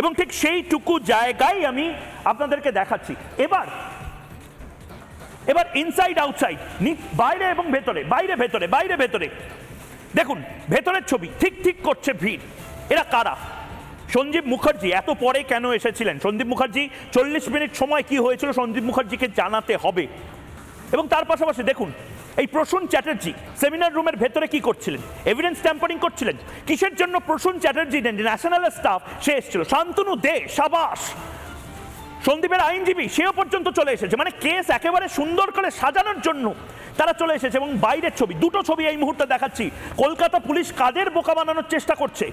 এবং ঠিক সেইটুকু জায়গায় আমি আপনাদেরকে দেখাচ্ছি এবার এবার ইনসাইড আউটসাইড বাইরে এবং ভেতরে বাইরে ভেতরে বাইরে ভেতরে দেখুন ভেতরের ছবি ঠিক ঠিক করছে ভিড় এরা কারা সঞ্জীব মুখার্জি এত পরে কেন এসেছিলেন সন্দীপ মুখার্জি চল্লিশ মিনিট সময় কি হয়েছিল সন্দীপ মুখার্জিকে জানাতে হবে এবং তার পাশাপাশি দেখুন এই প্রসূন চ্যাটার্জি সেমিনার রুমের ভেতরে কি করছিলেন এভিডেন্স ট্যাম্পারিং করছিলেন কিসের জন্য প্রসূন চ্যাটার্জি ন্যাশনাল স্টাফ সে এসেছিল শান্তনু দে সাবাস সন্দীপের আইনজীবী সেও পর্যন্ত চলে এসেছে মানে কেস একেবারে সুন্দর করে সাজানোর জন্য তারা চলে এসেছে এবং বাইরের ছবি দুটো ছবি এই মুহূর্তে দেখাচ্ছি কলকাতা পুলিশ কাদের বোকা বানানোর চেষ্টা করছে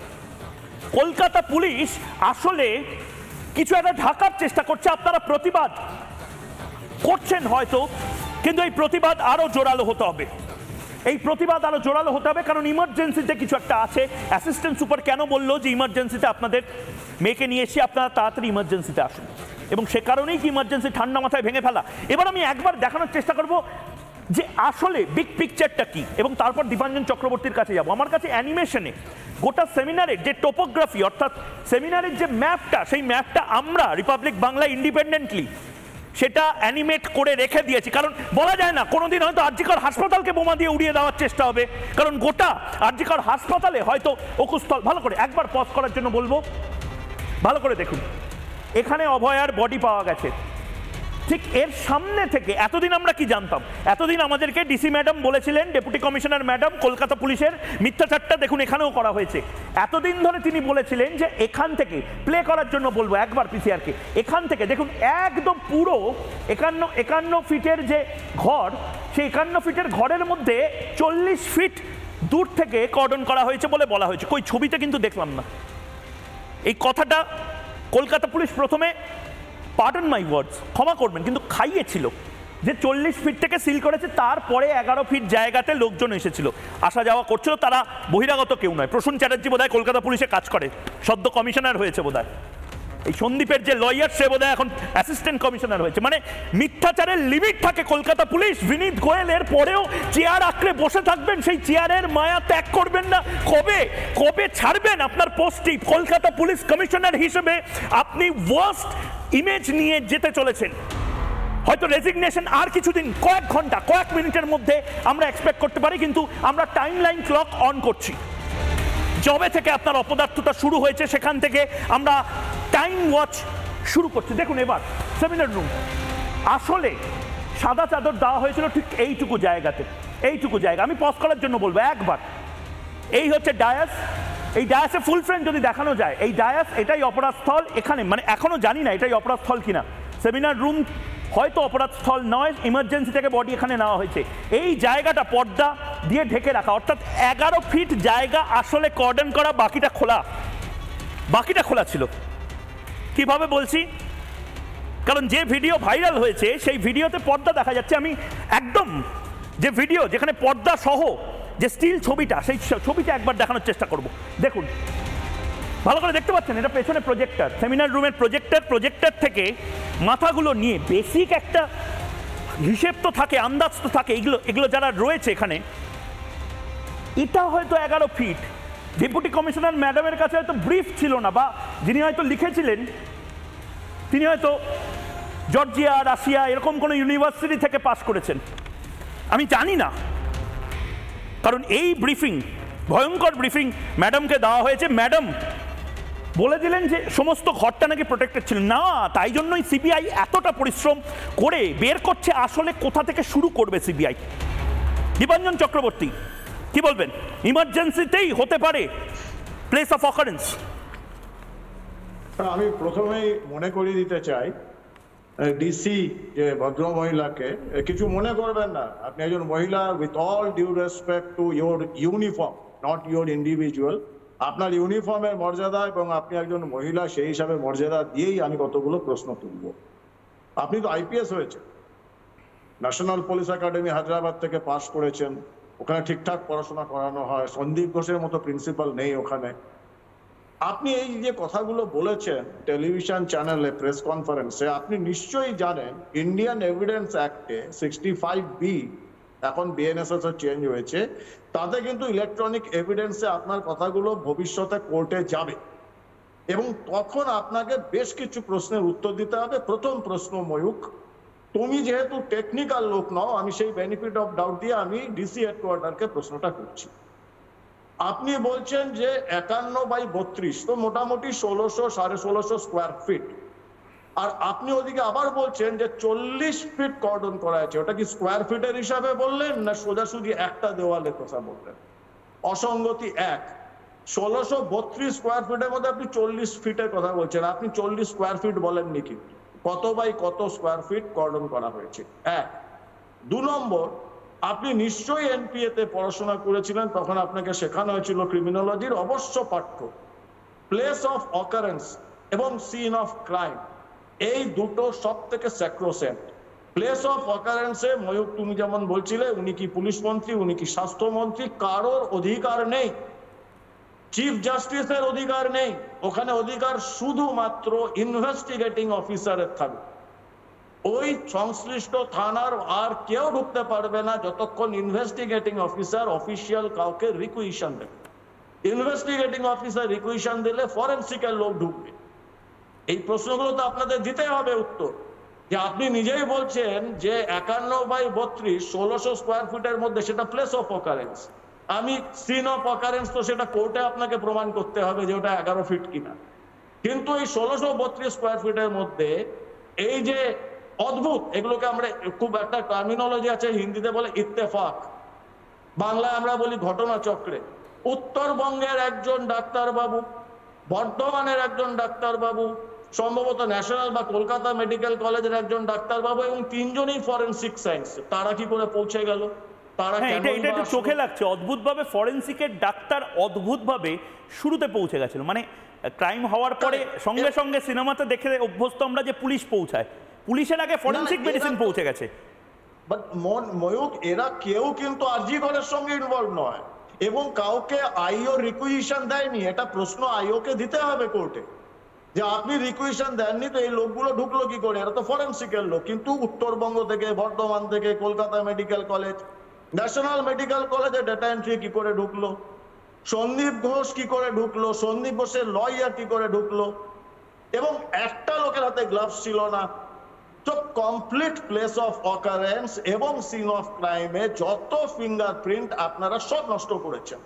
কলকাতা পুলিশ আসলে কিছু একটা ঢাকার চেষ্টা করছে আপনারা প্রতিবাদ করছেন হয়তো কিন্তু এই প্রতিবাদ আরও জোরালো হতে হবে এই প্রতিবাদ আরও জোরালো হতে হবে কারণ ইমার্জেন্সিতে কিছু একটা আছে অ্যাসিস্ট্যান্ট সুপার কেন বললো যে ইমার্জেন্সিতে আপনাদের মেয়েকে নিয়ে এসে আপনারা তাড়াতাড়ি ইমার্জেন্সিতে আসুন এবং সে কারণেই কি ইমার্জেন্সি ঠান্ডা মাথায় ভেঙে ফেলা এবার আমি একবার দেখানোর চেষ্টা করব যে আসলে বিগ পিকচারটা কি এবং তারপর দীপাঞ্জন চক্রবর্তীর কাছে যাব আমার কাছে অ্যানিমেশনে গোটা সেমিনারের যে টোপোগ্রাফি অর্থাৎ সেমিনারের যে ম্যাপটা সেই ম্যাপটা আমরা রিপাবলিক বাংলা ইন্ডিপেন্ডেন্টলি সেটা অ্যানিমেট করে রেখে দিয়েছি কারণ বলা যায় না কোনোদিন হয়তো আর্যিকর হাসপাতালকে বোমা দিয়ে উড়িয়ে দেওয়ার চেষ্টা হবে কারণ গোটা আর্যিকর হাসপাতালে হয়তো অকুস্থল ভালো করে একবার পজ করার জন্য বলবো ভালো করে দেখুন এখানে অভয়ার বডি পাওয়া গেছে ঠিক এর সামনে থেকে এতদিন আমরা কি জানতাম এতদিন আমাদেরকে ডিসি ম্যাডাম বলেছিলেন ডেপুটি কমিশনার ম্যাডাম কলকাতা পুলিশের মিথ্যাচারটা দেখুন এখানেও করা হয়েছে এতদিন ধরে তিনি বলেছিলেন যে এখান থেকে প্লে করার জন্য বলবো একবার পিসিআরকে এখান থেকে দেখুন একদম পুরো একান্ন একান্ন ফিটের যে ঘর সেই একান্ন ফিটের ঘরের মধ্যে চল্লিশ ফিট দূর থেকে কর্ডন করা হয়েছে বলে বলা হয়েছে কই ছবিতে কিন্তু দেখলাম না এই কথাটা কলকাতা পুলিশ প্রথমে পার্টন মাই ওয়ার্ডস ক্ষমা করবেন কিন্তু খাইয়েছিল যে চল্লিশ ফিট থেকে সিল করেছে তারপরে এগারো ফিট জায়গাতে লোকজন এসেছিল আসা যাওয়া করছিল তারা বহিরাগত কেউ নয় প্রসূন চ্যাটার্জি বোধহয় কলকাতা পুলিশে কাজ করে সদ্য কমিশনার হয়েছে বোধহয় এই সন্দীপের যে লয়ার সে বোধহয় এখন অ্যাসিস্ট্যান্ট কমিশনার হয়েছে মানে মিথ্যাচারের লিমিট থাকে কলকাতা পুলিশ বিনীত গোয়েল এর পরেও চেয়ার আঁকড়ে বসে থাকবেন সেই চেয়ারের মায়া ত্যাগ করবেন না কবে কবে ছাড়বেন আপনার পোস্টটি কলকাতা পুলিশ কমিশনার হিসেবে আপনি ওয়ার্স্ট ইমেজ নিয়ে যেতে চলেছেন হয়তো রেজিগনেশন আর কিছুদিন কয়েক ঘন্টা কয়েক মিনিটের মধ্যে আমরা এক্সপেক্ট করতে পারি কিন্তু আমরা টাইম লাইন ক্লক অন করছি জবে থেকে আপনার অপদার্থতা শুরু হয়েছে সেখান থেকে আমরা টাইম ওয়াচ শুরু করছি দেখুন এবার সেমিনার রুম আসলে সাদা চাদর দেওয়া হয়েছিল ঠিক এইটুকু জায়গাতে এইটুকু জায়গা আমি পজ করার জন্য বলবো একবার এই হচ্ছে ডায়াস এই ডায়াসে ফুল ফ্রেন্ড যদি দেখানো যায় এই ডায়াস এটাই অপরাধস্থল এখানে মানে এখনও জানি না এটাই অপরাধস্থল কিনা সেমিনার রুম হয়তো অপরাধস্থল নয় ইমার্জেন্সি থেকে বডি এখানে নেওয়া হয়েছে এই জায়গাটা পর্দা দিয়ে ঢেকে রাখা অর্থাৎ এগারো ফিট জায়গা আসলে কর্ডন করা বাকিটা খোলা বাকিটা খোলা ছিল কিভাবে বলছি কারণ যে ভিডিও ভাইরাল হয়েছে সেই ভিডিওতে পর্দা দেখা যাচ্ছে আমি একদম যে ভিডিও যেখানে পর্দা সহ যে স্টিল ছবিটা সেই ছবিটা একবার দেখানোর চেষ্টা করব দেখুন ভালো করে দেখতে পাচ্ছেন এটা পেছনে প্রজেক্টার সেমিনার রুমের প্রজেক্টার প্রজেক্টার থেকে মাথাগুলো নিয়ে বেসিক একটা হিসেব তো থাকে আন্দাজ তো থাকে এগুলো এগুলো যারা রয়েছে এখানে এটা হয়তো এগারো ফিট ডেপুটি কমিশনার ম্যাডামের কাছে হয়তো ব্রিফ ছিল না বা যিনি হয়তো লিখেছিলেন তিনি হয়তো জর্জিয়া রাশিয়া এরকম কোনো ইউনিভার্সিটি থেকে পাশ করেছেন আমি জানি না কারণ এই ব্রিফিং ভয়ঙ্কর ব্রিফিং ম্যাডামকে দেওয়া হয়েছে ম্যাডাম বলে দিলেন যে সমস্ত ঘরটা নাকি প্রোটেক্টেড ছিল না তাই জন্যই সিবিআই এতটা পরিশ্রম করে বের করছে আসলে কোথা থেকে শুরু করবে সিবিআই দীপাঞ্জন চক্রবর্তী কি বলবেন ইমার্জেন্সিতেই হতে পারে প্লেস অফ অকারেন্স আমি প্রথমেই মনে করিয়ে দিতে চাই ডিসি যে ভদ্র মহিলাকে কিছু মনে করবেন না আপনি একজন মহিলা with all due respect to your uniform not your individual আপনার ইউনিফর্মের মর্যাদা এবং আপনি একজন মহিলা সেই হিসাবে মর্যাদা দিয়েই আমি কতগুলো প্রশ্ন তুলব আপনি তো আইপিএস হয়েছেন ন্যাশনাল পুলিশ একাডেমি হায়দ্রাবাদ থেকে পাশ করেছেন ওখানে ঠিকঠাক পড়াশোনা করানো হয় সন্দীপ ঘোষের মতো প্রিন্সিপাল নেই ওখানে আপনি এই যে কথাগুলো বলেছেন টেলিভিশন চ্যানেলে প্রেস কনফারেন্সে আপনি নিশ্চয়ই জানেন ইন্ডিয়ান এভিডেন্স অ্যাক্টে সিক্সটি ফাইভ বি এখন বিএনএসএস চেঞ্জ হয়েছে তাতে কিন্তু ইলেকট্রনিক এভিডেন্সে আপনার কথাগুলো ভবিষ্যতে কোর্টে যাবে এবং তখন আপনাকে বেশ কিছু প্রশ্নের উত্তর দিতে হবে প্রথম প্রশ্ন ময়ূক তুমি যেহেতু টেকনিক্যাল লোক নাও আমি সেই বেনিফিট অফ ডাউট দিয়ে আমি ডিসি হেডকোয়ার্টারকে প্রশ্নটা করছি আপনি বলছেন যে একান্ন বাই বত্রিশ তো মোটামুটি ষোলোশো সাড়ে ষোলোশো স্কোয়ার ফিট আর আপনি ওদিকে আবার বলছেন যে চল্লিশ ফিট কর্ডন করা হয়েছে ওটা কি স্কোয়ার ফিটের হিসাবে বললেন না সোজাসুজি একটা দেওয়ালের কথা বললেন অসঙ্গতি এক ষোলোশো বত্রিশ স্কোয়ার ফিটের মধ্যে আপনি চল্লিশ ফিটের কথা বলছেন আপনি চল্লিশ স্কোয়ার ফিট বলেন নাকি কত বাই কত স্কোয়ার ফিট কর্ডন করা হয়েছে এক দু নম্বর আপনি নিশ্চয়ই এনপিএ তে পড়াশোনা করেছিলেন তখন আপনাকে শেখানো হয়েছিল ক্রিমিনোলজির অবশ্য পাঠ্য প্লেস অফ অকারেন্স এবং সিন অফ ক্রাইম এই দুটো সব থেকে স্যাক্রোসেন্ট প্লেস অফ অকারেন্সে ময়ূর তুমি যেমন বলছিলে উনি কি পুলিশ মন্ত্রী উনি কি স্বাস্থ্যমন্ত্রী কারোর অধিকার নেই চিফ জাস্টিসের অধিকার নেই ওখানে অধিকার শুধুমাত্র ইনভেস্টিগেটিং অফিসারের থাকবে ওই সংশ্লিষ্ট থানার আর কেউ ঢুকতে পারবে না যতক্ষণ ইনভেস্টিগেটিং অফিসার অফিসিয়াল কাউকে রিকুইশন দেবে ইনভেস্টিগেটিং অফিসার রিকুইশন দিলে ফরেন্সিকের লোক ঢুকবে এই প্রশ্নগুলো তো আপনাদের দিতে হবে উত্তর যে আপনি নিজেই বলছেন যে একান্ন বাই বত্রিশ ষোলোশো স্কোয়ার ফিটের মধ্যে সেটা প্লেস অফ অকারেন্স আমি সিন অফ অকারেন্স তো সেটা কোর্টে আপনাকে প্রমাণ করতে হবে যে ওটা এগারো ফিট কিনা কিন্তু এই ষোলোশো বত্রিশ স্কোয়ার ফিটের মধ্যে এই যে অদ্ভুত এগুলোকে আমরা খুব একটা টার্মিনোলজি আছে হিন্দিতে বলে ইত্তেফাক বাংলায় আমরা বলি ঘটনা চক্রে উত্তরবঙ্গের একজন ডাক্তারবাবু বর্ধমানের একজন ডাক্তারবাবু সম্ভবত ন্যাশনাল বা কলকাতা মেডিকেল কলেজের একজন ডাক্তারবাবু এবং তিনজনই ফরেন্সিক সায়েন্স তারা কি করে পৌঁছে গেল হ্যাঁ, চোখে লাগছে অদ্ভুতভাবে ফরেন্সিকের ডাক্তার অদ্ভুতভাবে শুরুতে পৌঁছে গেছিল মানে ক্রাইম হওয়ার পরে সঙ্গে সঙ্গে সিনেমাতে দেখে অভ্যস্ত আমরা যে পুলিশ পৌঁছায় পুলিশের আগে ফরেন্সিক মেডিসিন পৌঁছে গেছে বাট ময়ূক এরা কেউ কিন্তু আরজি করার সঙ্গে ইনভলভ নয় এবং কাউকে আইও রিকুইজিশন দেয়নি এটা প্রশ্ন আইওকে দিতে হবে কোর্টে যে আপনি রিকুয়েশন দেননি তো এই লোকগুলো ঢুকলো কি করে এরা তো ফরেনসিকের লোক কিন্তু উত্তরবঙ্গ থেকে বর্ধমান থেকে Kolkata medical college national medical কলেজে ডেটা এন্ট্রি কি করে ঢুকলো সন্দীপ ঘোষ কি করে ঢুকলো সন্দীপ ঘোষের লয়ার কি করে ঢুকলো এবং একটা লোকের হাতে গ্লাভস ছিল না তো কমপ্লিট প্লেস অফ অকারেন্স এবং সিন অফ ক্রাইমে যত ফিঙ্গারপ্রিন্ট আপনারা সব নষ্ট করেছেন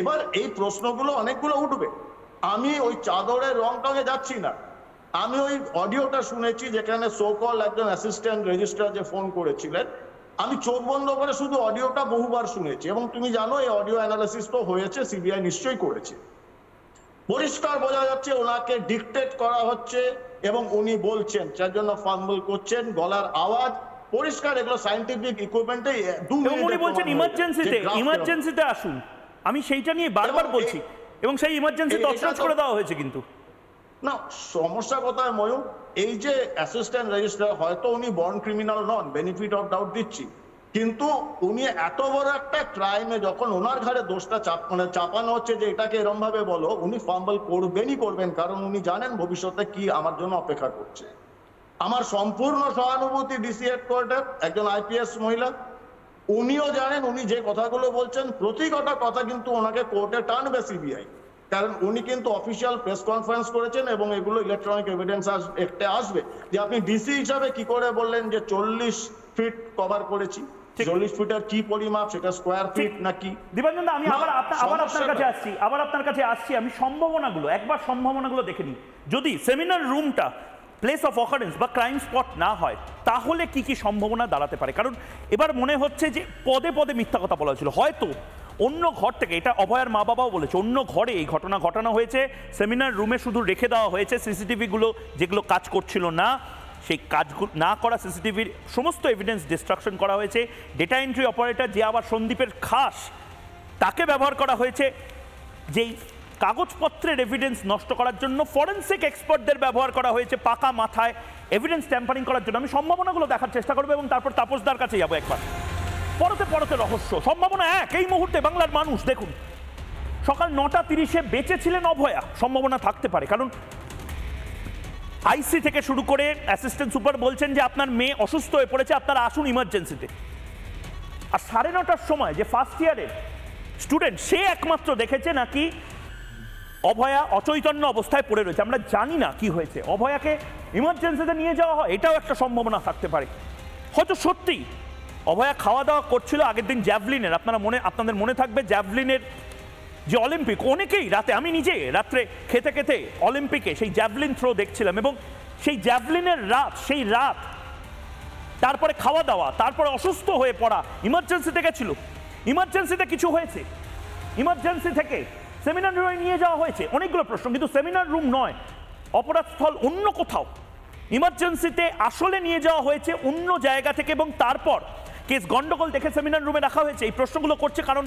এবার এই প্রশ্নগুলো অনেকগুলো উঠবে আমি ওই চাদরের রং টঙে যাচ্ছি না আমি ওই অডিওটা শুনেছি যেখানে সোকল একজন অ্যাসিস্ট্যান্ট রেজিস্ট্রার যে ফোন করেছিলেন আমি চোখ বন্ধ করে শুধু অডিওটা বহুবার শুনেছি এবং তুমি জানো এই অডিও অ্যানালাইসিস তো হয়েছে সিবিআই নিশ্চয়ই করেছে পরিষ্কার বোঝা যাচ্ছে ওনাকে ডিকটেট করা হচ্ছে এবং উনি বলছেন যার জন্য ফাম্বল করছেন গলার আওয়াজ পরিষ্কার এগুলো সায়েন্টিফিক ইকুইপমেন্টে বলছেন ইমার্জেন্সিতে ইমার্জেন্সিতে আসুন আমি সেইটা নিয়ে বারবার বলছি এবং সেই ইমার্জেন্সি তছনছ করে দেওয়া হয়েছে কিন্তু না সমস্যা কথা ময়ূর এই যে অ্যাসিস্ট্যান্ট রেজিস্ট্রার হয়তো উনি বর্ন ক্রিমিনাল নন বেনিফিট অফ ডাউট দিচ্ছি কিন্তু উনি এত বড় একটা ক্রাইমে যখন ওনার ঘাড়ে দোষটা চাপ মানে চাপানো হচ্ছে যে এটাকে এরম ভাবে বলো উনি ফাম্বল করবেনই করবেন কারণ উনি জানেন ভবিষ্যতে কি আমার জন্য অপেক্ষা করছে আমার সম্পূর্ণ সহানুভূতি ডিসি হেড কোয়ার্টার একজন আইপিএস মহিলা উনিও জানেন উনি যে কথাগুলো বলছেন প্রতি কটা কথা কিন্তু ওনাকে কোর্টে টানবে সিবিআই কারণ উনি কিন্তু অফিসিয়াল প্রেস কনফারেন্স করেছেন এবং এগুলো ইলেকট্রনিক এভিডেন্স একটা আসবে যে আপনি ডিসি হিসাবে কি করে বললেন যে চল্লিশ ফিট কভার করেছি চল্লিশ ফিটের কি পরিমাপ সেটা স্কোয়ার ফিট নাকি দীপাঞ্জন আমি আবার আবার আপনার কাছে আসছি আবার আপনার কাছে আসছি আমি সম্ভাবনাগুলো একবার সম্ভাবনাগুলো দেখে নিই যদি সেমিনার রুমটা প্লেস অফ অকারেন্স বা ক্রাইম স্পট না হয় তাহলে কি কি সম্ভাবনা দাঁড়াতে পারে কারণ এবার মনে হচ্ছে যে পদে পদে মিথ্যা কথা বলা হয়েছিল হয়তো অন্য ঘর থেকে এটা অভয়ার মা বাবাও বলেছে অন্য ঘরে এই ঘটনা ঘটানো হয়েছে সেমিনার রুমে শুধু রেখে দেওয়া হয়েছে সিসিটিভিগুলো যেগুলো কাজ করছিল না সেই কাজগুলো না করা সিসিটিভির সমস্ত এভিডেন্স ডিস্ট্রাকশন করা হয়েছে ডেটা এন্ট্রি অপারেটর যে আবার সন্দীপের খাস তাকে ব্যবহার করা হয়েছে যেই কাগজপত্রের এভিডেন্স নষ্ট করার জন্য ফরেন্সিক এক্সপার্টদের ব্যবহার করা হয়েছে পাকা মাথায় এভিডেন্স ট্যাম্পারিং করার জন্য আমি সম্ভাবনাগুলো দেখার চেষ্টা করবো এবং তারপর তাপসদার কাছে যাবো একবার পরতে পরতে রহস্য সম্ভাবনা এক এই মুহূর্তে বাংলার মানুষ দেখুন সকাল নটা তিরিশে বেঁচে ছিলেন অভয়া সম্ভাবনা থাকতে পারে কারণ আইসি থেকে শুরু করে অ্যাসিস্ট্যান্ট সুপার বলছেন যে আপনার মেয়ে অসুস্থ হয়ে পড়েছে আপনারা আসুন ইমার্জেন্সিতে আর সাড়ে নটার সময় যে ফার্স্ট ইয়ারের স্টুডেন্ট সে একমাত্র দেখেছে নাকি অভয়া অচৈতন্য অবস্থায় পড়ে রয়েছে আমরা জানি না কি হয়েছে অভয়াকে ইমার্জেন্সিতে নিয়ে যাওয়া হয় এটাও একটা সম্ভাবনা থাকতে পারে হয়তো সত্যি অভয়া খাওয়া দাওয়া করছিল আগের দিন জ্যাভলিনের আপনারা মনে আপনাদের মনে থাকবে জ্যাভলিনের যে অলিম্পিক অনেকেই রাতে আমি নিজে রাত্রে খেতে খেতে অলিম্পিকে সেই জ্যাভলিন থ্রো দেখছিলাম এবং সেই জ্যাভলিনের রাত সেই রাত তারপরে খাওয়া দাওয়া তারপরে অসুস্থ হয়ে পড়া ইমার্জেন্সিতে গেছিল ইমার্জেন্সিতে কিছু হয়েছে ইমার্জেন্সি থেকে সেমিনার রুমে নিয়ে যাওয়া হয়েছে অনেকগুলো প্রশ্ন কিন্তু সেমিনার রুম নয় অপরাধস্থল অন্য কোথাও ইমার্জেন্সিতে আসলে নিয়ে যাওয়া হয়েছে অন্য জায়গা থেকে এবং তারপর কেস গন্ডগোল দেখে সেমিনার রুমে রাখা হয়েছে এই প্রশ্নগুলো করছে কারণ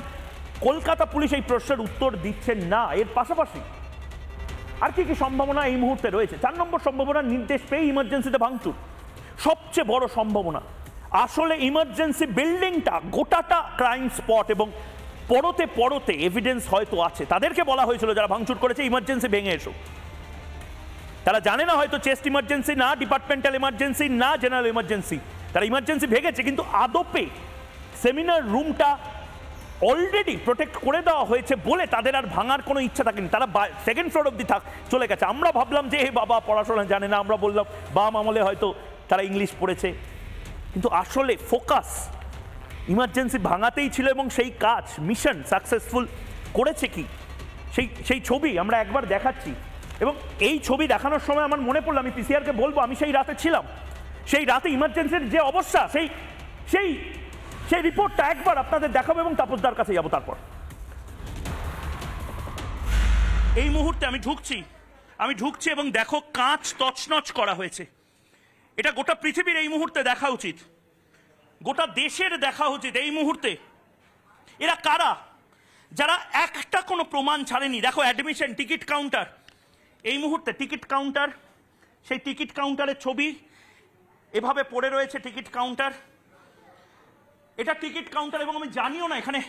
কলকাতা পুলিশ এই প্রশ্নের উত্তর দিচ্ছেন না এর পাশাপাশি আর কি কি সম্ভাবনা এই মুহূর্তে রয়েছে চার নম্বর সম্ভাবনা নির্দেশ পেয়ে ইমার্জেন্সিতে ভাঙচুর সবচেয়ে বড় সম্ভাবনা আসলে ইমার্জেন্সি বিল্ডিংটা গোটাটা ক্রাইম স্পট এবং পরতে পরতে এভিডেন্স হয়তো আছে তাদেরকে বলা হয়েছিল যারা ভাঙচুর করেছে ইমার্জেন্সি ভেঙে এসো তারা জানে না হয়তো চেস্ট ইমার্জেন্সি না ডিপার্টমেন্টাল ইমার্জেন্সি না জেনারেল ইমার্জেন্সি তারা ইমার্জেন্সি ভেঙেছে কিন্তু আদপে সেমিনার রুমটা অলরেডি প্রোটেক্ট করে দেওয়া হয়েছে বলে তাদের আর ভাঙার কোনো ইচ্ছা থাকেনি তারা সেকেন্ড ফ্লোর অব্দি থাক চলে গেছে আমরা ভাবলাম যে হে বাবা পড়াশোনা জানে না আমরা বললাম বাম আমলে হয়তো তারা ইংলিশ পড়েছে কিন্তু আসলে ফোকাস ইমার্জেন্সি ভাঙাতেই ছিল এবং সেই কাজ মিশন সাকসেসফুল করেছে কি সেই সেই ছবি আমরা একবার দেখাচ্ছি এবং এই ছবি দেখানোর সময় আমার মনে পড়লো আমি পিসিআরকে বলবো আমি সেই রাতে ছিলাম সেই রাতে ইমার্জেন্সির যে অবস্থা সেই সেই সেই রিপোর্টটা একবার আপনাদের দেখাবো এবং তাপসদার কাছে যাবো তারপর এই মুহূর্তে আমি ঢুকছি আমি ঢুকছি এবং দেখো কাঁচ তছনছ করা হয়েছে এটা গোটা পৃথিবীর এই মুহূর্তে দেখা উচিত গোটা দেশের দেখা হচ্ছে এই মুহূর্তে এরা কারা যারা একটা কোনো প্রমাণ ছাড়েনি দেখো অ্যাডমিশন টিকিট কাউন্টার এই মুহূর্তে টিকিট কাউন্টার সেই টিকিট কাউন্টারের ছবি এভাবে পড়ে রয়েছে টিকিট কাউন্টার এটা টিকিট কাউন্টার এবং আমি জানিও না এখানে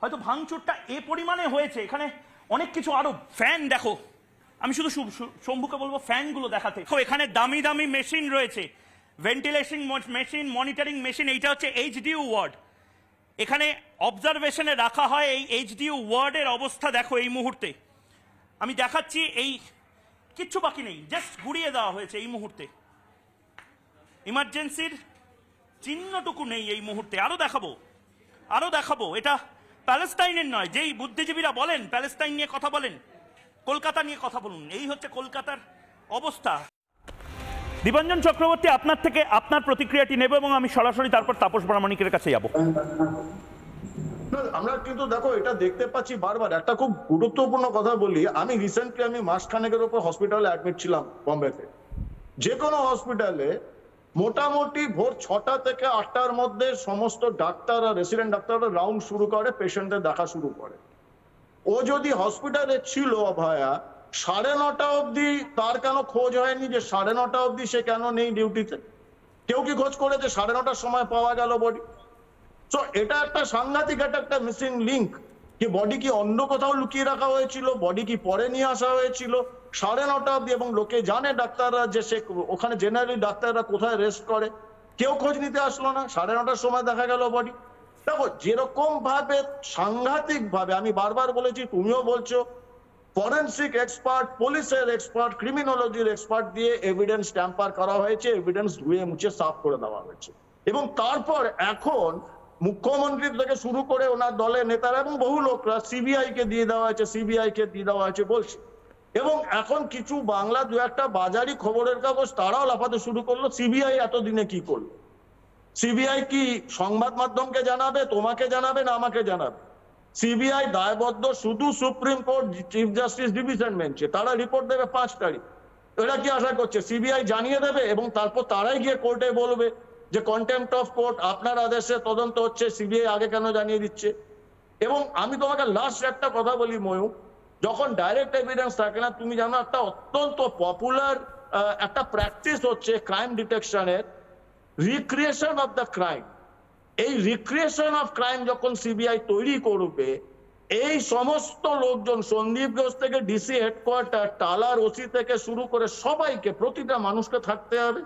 হয়তো ভাঙচুরটা এ পরিমাণে হয়েছে এখানে অনেক কিছু আরো ফ্যান দেখো আমি শুধু শম্ভুকে বলবো ফ্যানগুলো দেখাতে এখানে দামি দামি মেশিন রয়েছে ভেন্টিলেশন মেশিন মনিটরিং মেশিন এইটা হচ্ছে ডিউ ওয়ার্ড এখানে অবজারভেশনে রাখা হয় এই এইচডিউ ওয়ার্ডের অবস্থা দেখো এই মুহূর্তে আমি দেখাচ্ছি এই কিচ্ছু বাকি নেই জাস্ট ঘুরিয়ে দেওয়া হয়েছে এই মুহূর্তে ইমার্জেন্সির চিহ্নটুকু নেই এই মুহূর্তে আরও দেখাবো আরও দেখাবো এটা প্যালেস্টাইনের নয় যেই বুদ্ধিজীবীরা বলেন প্যালেস্টাইন নিয়ে কথা বলেন কলকাতা নিয়ে কথা বলুন এই হচ্ছে কলকাতার অবস্থা দীপাঞ্জন চক্রবর্তী আপনার থেকে আপনার প্রতিক্রিয়াটি নেব এবং আমি সরাসরি তারপর তাপস ব্রাহ্মণিকের কাছে যাব আমরা কিন্তু দেখো এটা দেখতে পাচ্ছি বারবার একটা খুব গুরুত্বপূর্ণ কথা বলি আমি রিসেন্টলি আমি মাসখানেকের উপর হসপিটালে অ্যাডমিট ছিলাম বম্বেতে যে কোনো হসপিটালে মোটামুটি ভোর ছটা থেকে আটটার মধ্যে সমস্ত ডাক্তার আর রেসিডেন্ট ডাক্তাররা রাউন্ড শুরু করে পেশেন্টদের দেখা শুরু করে ও যদি হসপিটালে ছিল অভয়া সাড়ে নটা অবধি তার কেন খোঁজ হয়নি যে সাড়ে নটা অবধি সে কেন নেই ডিউটিতে কেউ কি খোঁজ করেছে সাড়ে নটার সময় পাওয়া গেল বডি তো এটা একটা সাংঘাতিক একটা একটা মিসিং লিঙ্ক কি বডি কি অন্য কোথাও লুকিয়ে রাখা হয়েছিল বডি কি পরে নিয়ে আসা হয়েছিল সাড়ে নটা অব্দি এবং লোকে জানে ডাক্তাররা যে সে ওখানে জেনারেলি ডাক্তাররা কোথায় রেস্ট করে কেউ খোঁজ নিতে আসলো না সাড়ে নটার সময় দেখা গেল বডি দেখো যেরকম ভাবে সাংঘাতিক ভাবে আমি বারবার বলেছি তুমিও বলছো ফরেন্সিক এক্সপার্ট পুলিশের এক্সপার্ট ক্রিমিনোলজির এক্সপার্ট দিয়ে এভিডেন্স ট্যাম্পার করা হয়েছে এভিডেন্স ধুয়ে মুছে সাফ করে দেওয়া হয়েছে এবং তারপর এখন মুখ্যমন্ত্রী থেকে শুরু করে ওনার দলের নেতারা এবং বহু লোকরা সিবিআই কে দিয়ে দেওয়া হয়েছে সিবিআই কে দিয়ে দেওয়া হয়েছে বলছে এবং এখন কিছু বাংলা দু একটা বাজারি খবরের কাগজ তারাও লাফাতে শুরু করলো সিবিআই এতদিনে কি করলো সিবিআই কি সংবাদ মাধ্যমকে জানাবে তোমাকে জানাবে না আমাকে জানাবে সিবিআই দায়বদ্ধ শুধু supreme court chief justice division বেঞ্চে তারা রিপোর্ট দেবে পাঁচ তারিখ এটা কি আশা করছে সিবিআই জানিয়ে দেবে এবং তারপর তারাই গিয়ে কোর্টে বলবে যে কন্টেম্পট অফ কোর্ট আপনার আদেশে তদন্ত হচ্ছে সিবিআই আগে কেন জানিয়ে দিচ্ছে এবং আমি তোমাকে লাস্ট একটা কথা বলি ময়ূর যখন ডাইরেক্ট এভিডেন্স থাকে না তুমি জানো একটা অত্যন্ত পপুলার একটা প্র্যাকটিস হচ্ছে ক্রাইম ডিটেকশনের রিক্রিয়েশন অফ দ্য ক্রাইম এই রিক্রিয়েশন অফ ক্রাইম যখন সিবিআই তৈরি করবে এই সমস্ত লোকজন সন্দীপ ঘোষ থেকে ডিসি হেডকোয়ার্টার টালার ওসি থেকে শুরু করে সবাইকে প্রতিটা মানুষকে থাকতে হবে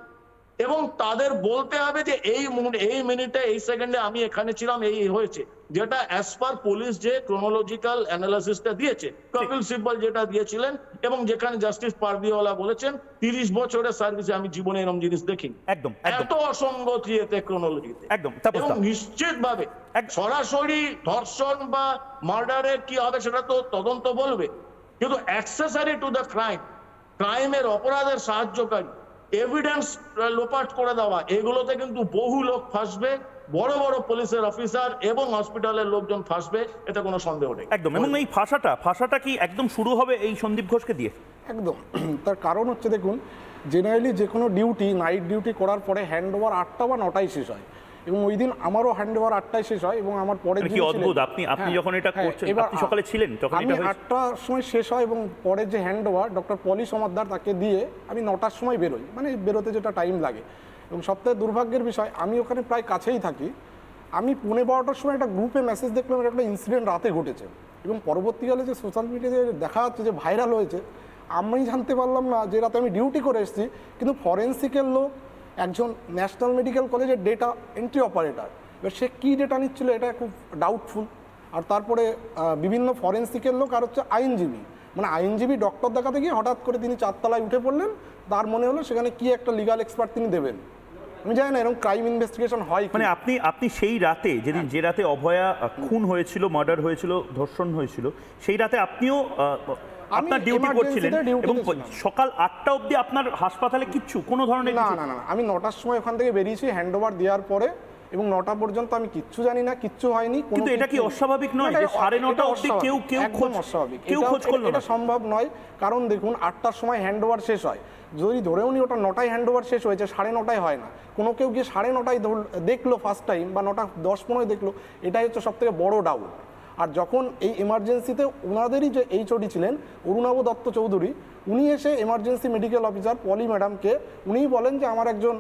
এবং তাদের বলতে হবে যে এই এই মিনিটে এই সেকেন্ডে আমি এখানে ছিলাম এই হয়েছে যেটা অ্যাজ পার পুলিশ যে ক্রোনোলজিক্যাল অ্যানালাইসিসটা দিয়েছে কপিল সিব্বল যেটা দিয়েছিলেন এবং যেখানে জাস্টিস পারদিওয়ালা বলেছেন তিরিশ বছরের সার্ভিসে আমি জীবনে জিনিস দেখিনি একদম এত অসঙ্গতি এতে ক্রোনোলজিতে একদম এবং সরাসরি ধর্ষণ বা মার্ডারের কি হবে সেটা তো তদন্ত বলবে কিন্তু অ্যাক্সেসারি টু দ্য ক্রাইম ক্রাইমের অপরাধের সাহায্যকারী এভিডেন্স লোপাট করে দেওয়া এগুলোতে কিন্তু বহু লোক ফাঁসবে বড় বড় পুলিশের অফিসার এবং হসপিটালের লোকজন ফাঁসবে এটা কোনো সন্দেহ নেই একদম এবং এই ফাঁসাটা ফাঁসাটা কি একদম শুরু হবে এই সন্দীপ ঘোষকে দিয়ে একদম তার কারণ হচ্ছে দেখুন জেনারেলি যে কোনো ডিউটি নাইট ডিউটি করার পরে হ্যান্ড ওভার আটটা বা নটায় শেষ হয় এবং ওই দিন আমারও হ্যান্ড ওভার আটটায় শেষ হয় এবং আমার পরে মানে কি অদ্ভুত আপনি আপনি হ্যাঁ, যখন এটা হ্যাঁ, করছেন আপনি সকালে ছিলেন তখন আমি আটটার সময় শেষ হয় এবং পরে যে hand over doctor Poli Samaddar তাকে দিয়ে আমি নটার সময় বেরোই মানে বেরোতে যেটা টাইম লাগে এবং সবথেকে দুর্ভাগ্যের বিষয় আমি ওখানে প্রায় কাছেই থাকি আমি পুনে বারোটার সময় একটা গ্রুপে মেসেজ দেখলাম একটা ইনসিডেন্ট রাতে ঘটেছে এবং পরবর্তীকালে যে সোশ্যাল মিডিয়াতে দেখা যাচ্ছে যে ভাইরাল হয়েছে আমি জানতে পারলাম না যে রাতে আমি ডিউটি করে এসেছি কিন্তু ফরেন্সিকের লোক একজন ন্যাশনাল মেডিকেল কলেজের ডেটা এন্ট্রি অপারেটার এবার সে কী ডেটা নিচ্ছিল এটা খুব ডাউটফুল আর তারপরে বিভিন্ন ফরেন্সিকের লোক আর হচ্ছে আইনজীবী মানে আইনজীবী ডক্টর দেখাতে গিয়ে হঠাৎ করে তিনি চারতলায় উঠে পড়লেন তার মনে হলো সেখানে কি একটা লিগাল এক্সপার্ট তিনি দেবেন আমি জানি না এরকম ক্রাইম ইনভেস্টিগেশন হয় মানে আপনি আপনি সেই রাতে যেদিন যে রাতে অভয়া খুন হয়েছিল মার্ডার হয়েছিল ধর্ষণ হয়েছিল সেই রাতে আপনিও আপনার ডিউটি করছিলেন এবং সকাল আটটা অবধি আপনার হাসপাতালে কিচ্ছু কোনো ধরনের না না না আমি নটার সময় ওখান থেকে বেরিয়েছি হ্যান্ড ওভার দেওয়ার পরে এবং নটা পর্যন্ত আমি কিচ্ছু জানি না কিচ্ছু হয়নি কিন্তু এটা কি অস্বাভাবিক নয় যে সাড়ে নটা অবধি কেউ কেউ খোঁজ অস্বাভাবিক কেউ খোঁজ করলো এটা সম্ভব নয় কারণ দেখুন আটটার সময় হ্যান্ডওভার শেষ হয় যদি ধরেও নি ওটা নটায় হ্যান্ডওভার শেষ হয়েছে সাড়ে নটায় হয় না কোনো কেউ গিয়ে সাড়ে নটায় দেখলো ফার্স্ট টাইম বা নটা দশ পনেরো দেখলো এটাই হচ্ছে সবথেকে বড় ডাউট আর যখন এই এমার্জেন্সিতে ওনাদেরই যে এইচওডি ছিলেন অরুণাব দত্ত চৌধুরী উনি এসে এমার্জেন্সি মেডিকেল অফিসার পলি ম্যাডামকে উনিই বলেন যে আমার একজন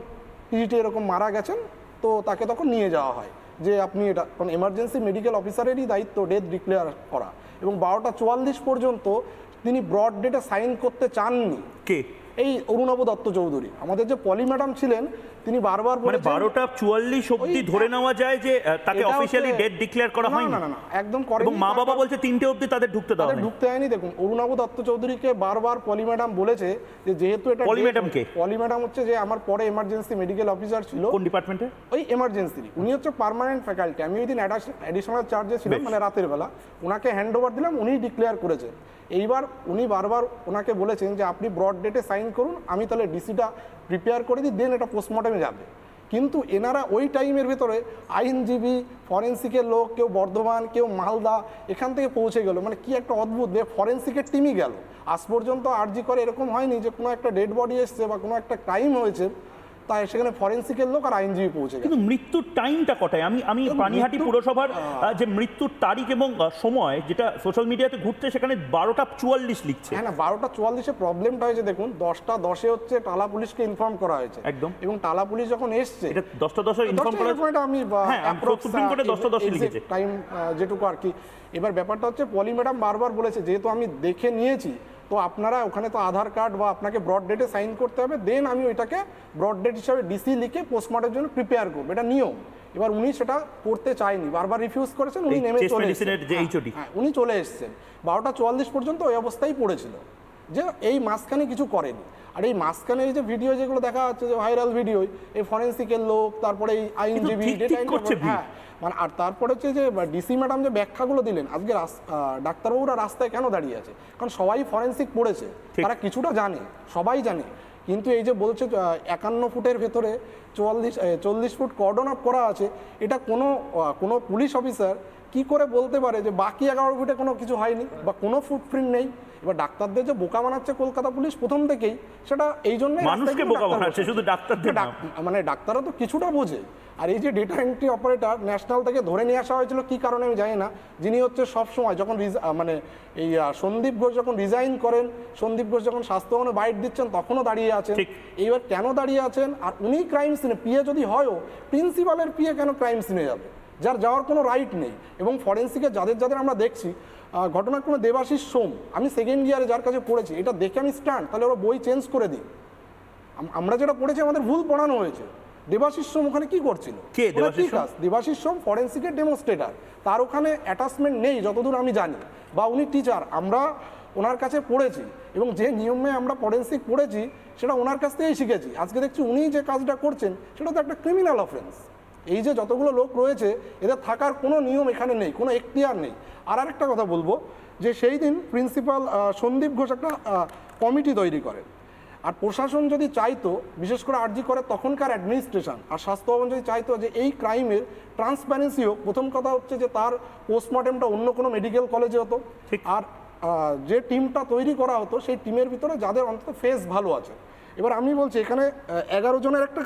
পিজিটি এরকম মারা গেছেন তো তাকে তখন নিয়ে যাওয়া হয় যে আপনি এটা কারণ এমার্জেন্সি মেডিকেল অফিসারেরই দায়িত্ব ডেথ ডিক্লেয়ার করা এবং বারোটা চুয়াল্লিশ পর্যন্ত তিনি ব্রড ডেটা সাইন করতে চাননি কে এই অরুণাব দত্ত চৌধুরী আমাদের যে পলি ম্যাডাম ছিলেন তিনি বারবার মানে বারোটা চুয়াল্লিশ অব্দি ধরে নেওয়া যায় যে তাকে অফিসিয়ালি ডেট ডিক্লেয়ার করা হয় না না একদম করে মা বাবা বলছে তিনটে অবধি তাদের ঢুকতে দেওয়া ঢুকতে হয়নি দেখুন অরুণাব দত্ত চৌধুরীকে বারবার পলি ম্যাডাম বলেছে যে যেহেতু এটা পলি ম্যাডামকে পলি ম্যাডাম হচ্ছে যে আমার পরে এমার্জেন্সি মেডিকেল অফিসার ছিল কোন ডিপার্টমেন্টে ওই এমার্জেন্সি উনি হচ্ছে পার্মানেন্ট ফ্যাকাল্টি আমি ওই দিন অ্যাডিশনাল চার্জে ছিলাম মানে রাতের বেলা ওনাকে হ্যান্ড ওভার দিলাম উনি ডিক্লেয়ার করেছে এইবার উনি বারবার ওনাকে বলেছেন যে আপনি ব্রড ডেটে সাইন করুন আমি তাহলে ডিসিটা প্রিপেয়ার করে দিই দেন এটা পোস্টমর্টমে যাবে কিন্তু এনারা ওই টাইমের ভেতরে আইনজীবী ফরেন্সিকের লোক কেউ বর্ধমান কেউ মালদা এখান থেকে পৌঁছে গেল মানে কি একটা অদ্ভুত যে ফরেন্সিকের টিমই গেল আজ পর্যন্ত আর্জি করে এরকম হয়নি যে কোনো একটা ডেড বডি এসছে বা কোনো একটা ক্রাইম হয়েছে তাই সেখানে ফরেন্সিকের লোক আর আইনজীবী পৌঁছে কিন্তু মৃত্যুর টাইমটা কটায় আমি আমি পানিহাটি পুরসভার হ্যাঁ। যে মৃত্যুর তারিখ এবং সময় যেটা সোশ্যাল মিডিয়াতে ঘুরছে সেখানে বারোটা চুয়াল্লিশ লিখছে হ্যাঁ বারোটা চুয়াল্লিশে প্রবলেমটা হয়েছে দেখুন দশটা দশে হচ্ছে টালা পুলিশকে ইনফর্ম করা হয়েছে একদম এবং টালা পুলিশ যখন এসছে এটা দশটা দশে ইনফর্ম করা হয়েছে আমি হ্যাঁ, সুপ্রিম কোর্টে দশটা দশে লিখেছে টাইম যেটুকু আর কি এবার ব্যাপারটা হচ্ছে পলি ম্যাডাম বারবার বলেছে যেহেতু আমি দেখে নিয়েছি তো আপনারা ওখানে তো আধার কার্ড বা আপনাকে ব্রড ডেটে সাইন করতে হবে দেন আমি ওইটাকে ব্রড ডেট হিসাবে ডিসি লিখে পোস্টমার্টের জন্য প্রিপেয়ার করবো এটা নিয়ম এবার উনি সেটা করতে চায়নি বারবার রিফিউজ করেছেন উনি নেমে চলে হ্যাঁ, উনি চলে এসছেন বারোটা চুয়াল্লিশ পর্যন্ত ওই অবস্থায় পড়েছিল যে এই মাঝখানে কিছু করেনি আর এই মাঝখানে এই যে ভিডিও যেগুলো দেখা যাচ্ছে যে ভাইরাল ভিডিও এই ফরেন্সিকের লোক তারপরে এই আইনজীবী হ্যাঁ মানে আর তারপরে হচ্ছে যে ডিসি ম্যাডাম যে ব্যাখ্যাগুলো দিলেন আজকে ডাক্তারবাবুরা রাস্তায় কেন দাঁড়িয়ে আছে কারণ সবাই ফরেন্সিক পড়েছে তারা কিছুটা জানে সবাই জানে কিন্তু এই যে বলছে একান্ন ফুটের ভেতরে চুয়াল্লিশ চল্লিশ ফুট কর্ডন আপ করা আছে এটা কোনো কোনো পুলিশ অফিসার কি করে বলতে পারে যে বাকি এগারো ফুটে কোনো কিছু হয়নি বা কোনো ফুটপ্রিন্ট নেই এবার ডাক্তারদের যে বোকা বানাচ্ছে কলকাতা পুলিশ প্রথম থেকেই সেটা এই জন্য বোকা বানাচ্ছে শুধু মানে ডাক্তারও তো কিছুটা বোঝে আর এই যে ডেটা এন্ট্রি অপারেটর ন্যাশনাল থেকে ধরে নিয়ে আসা হয়েছিল কি কারণে আমি জানি না যিনি হচ্ছে সব সময় যখন মানে এই সন্দীপ ঘোষ যখন রিজাইন করেন সন্দীপ ঘোষ যখন স্বাস্থ্যভবনে বাইট দিচ্ছেন তখনও দাঁড়িয়ে আছেন এইবার কেন দাঁড়িয়ে আছেন আর উনি ক্রাইম সিনে পিয়ে যদি হয়ও প্রিন্সিপালের পিয়ে কেন ক্রাইম সিনে যাবে যার যাওয়ার কোনো রাইট নেই এবং ফরেন্সিকে যাদের যাদের আমরা দেখছি ঘটনার কোনো দেবাশিস সোম আমি সেকেন্ড ইয়ারে যার কাছে পড়েছি এটা দেখে আমি স্ট্যান্ড তাহলে ওরা বই চেঞ্জ করে দিই আমরা যেটা পড়েছি আমাদের ভুল পড়ানো হয়েছে দেবাশিস সোম ওখানে কি করছিল কে দেবাশিস সোম ফরেন্সিকের ডেমোস্ট্রেটার তার ওখানে অ্যাটাচমেন্ট নেই যতদূর আমি জানি বা উনি টিচার আমরা ওনার কাছে পড়েছি এবং যে নিয়মে আমরা ফরেন্সিক পড়েছি সেটা ওনার কাছ থেকেই শিখেছি আজকে দেখছি উনি যে কাজটা করছেন সেটা তো একটা ক্রিমিনাল অফেন্স এই যে যতগুলো লোক রয়েছে এদের থাকার কোনো নিয়ম এখানে নেই কোনো এখতিয়ার নেই আর আরেকটা কথা বলবো যে সেই দিন প্রিন্সিপাল সন্দীপ ঘোষ একটা কমিটি তৈরি করে আর প্রশাসন যদি চাইতো বিশেষ করে আর্জি করে তখনকার অ্যাডমিনিস্ট্রেশন আর স্বাস্থ্যভবন যদি চাইতো যে এই ক্রাইমের ট্রান্সপারেন্সি হোক প্রথম কথা হচ্ছে যে তার পোস্টমর্টেমটা অন্য কোনো মেডিকেল কলেজে হতো আর যে টিমটা তৈরি করা হতো সেই টিমের ভিতরে যাদের অন্তত ফেস ভালো আছে এবার আমি বলছি এখানে এগারো জনের একটা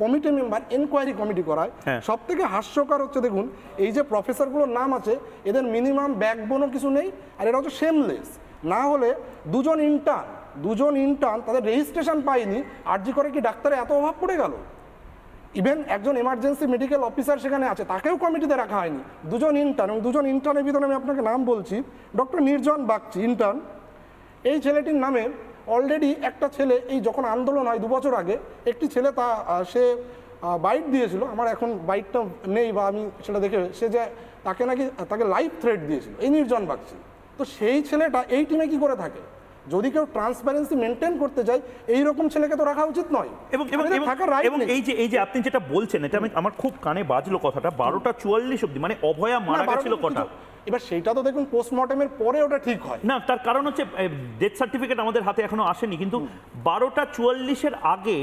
কমিটি মেম্বার এনকোয়ারি কমিটি করায় হ্যাঁ। সব থেকে হাস্যকর হচ্ছে দেখুন এই যে প্রফেসরগুলোর নাম আছে এদের মিনিমাম ব্যাকবোনও কিছু নেই আর এরা হচ্ছে সেমলেস না হলে দুজন ইন্টার্ন দুজন ইন্টার্ন তাদের রেজিস্ট্রেশন পায়নি জি করে কি ডাক্তারে এত অভাব পড়ে গেল ইভেন একজন এমার্জেন্সি মেডিকেল অফিসার সেখানে আছে তাকেও কমিটিতে রাখা হয়নি দুজন ইন্টার্ন এবং দুজন ইন্টার্নের ভিতরে আমি আপনাকে নাম বলছি ডক্টর নির্জন বাগচি ইন্টার্ন এই ছেলেটির নামে অলরেডি একটা ছেলে এই যখন আন্দোলন হয় দু বছর আগে একটি ছেলে তা সে বাইট দিয়েছিল আমার এখন বাইটটা নেই বা আমি সেটা দেখে সে যে তাকে নাকি তাকে লাইভ থ্রেট দিয়েছিল এই নির্জন বাগচি তো সেই ছেলেটা এই টিমে কি করে থাকে যদি কেউ ট্রান্সপারেন্সি মেনটেন করতে চায় এই রকম ছেলেকে তো রাখা উচিত নয় এবং এবং এই যে এই যে আপনি যেটা বলছেন এটা আমি আমার খুব কানে বাজলো কথাটা বারোটা চুয়াল্লিশ অব্দি মানে অভয়া মারা গেছিল কটা এবার সেটা তো দেখুন পোস্টমর্টমের পরে ওটা ঠিক হয় না তার কারণ হচ্ছে ডেথ সার্টিফিকেট আমাদের হাতে এখনো আসেনি কিন্তু বারোটা চুয়াল্লিশের আগে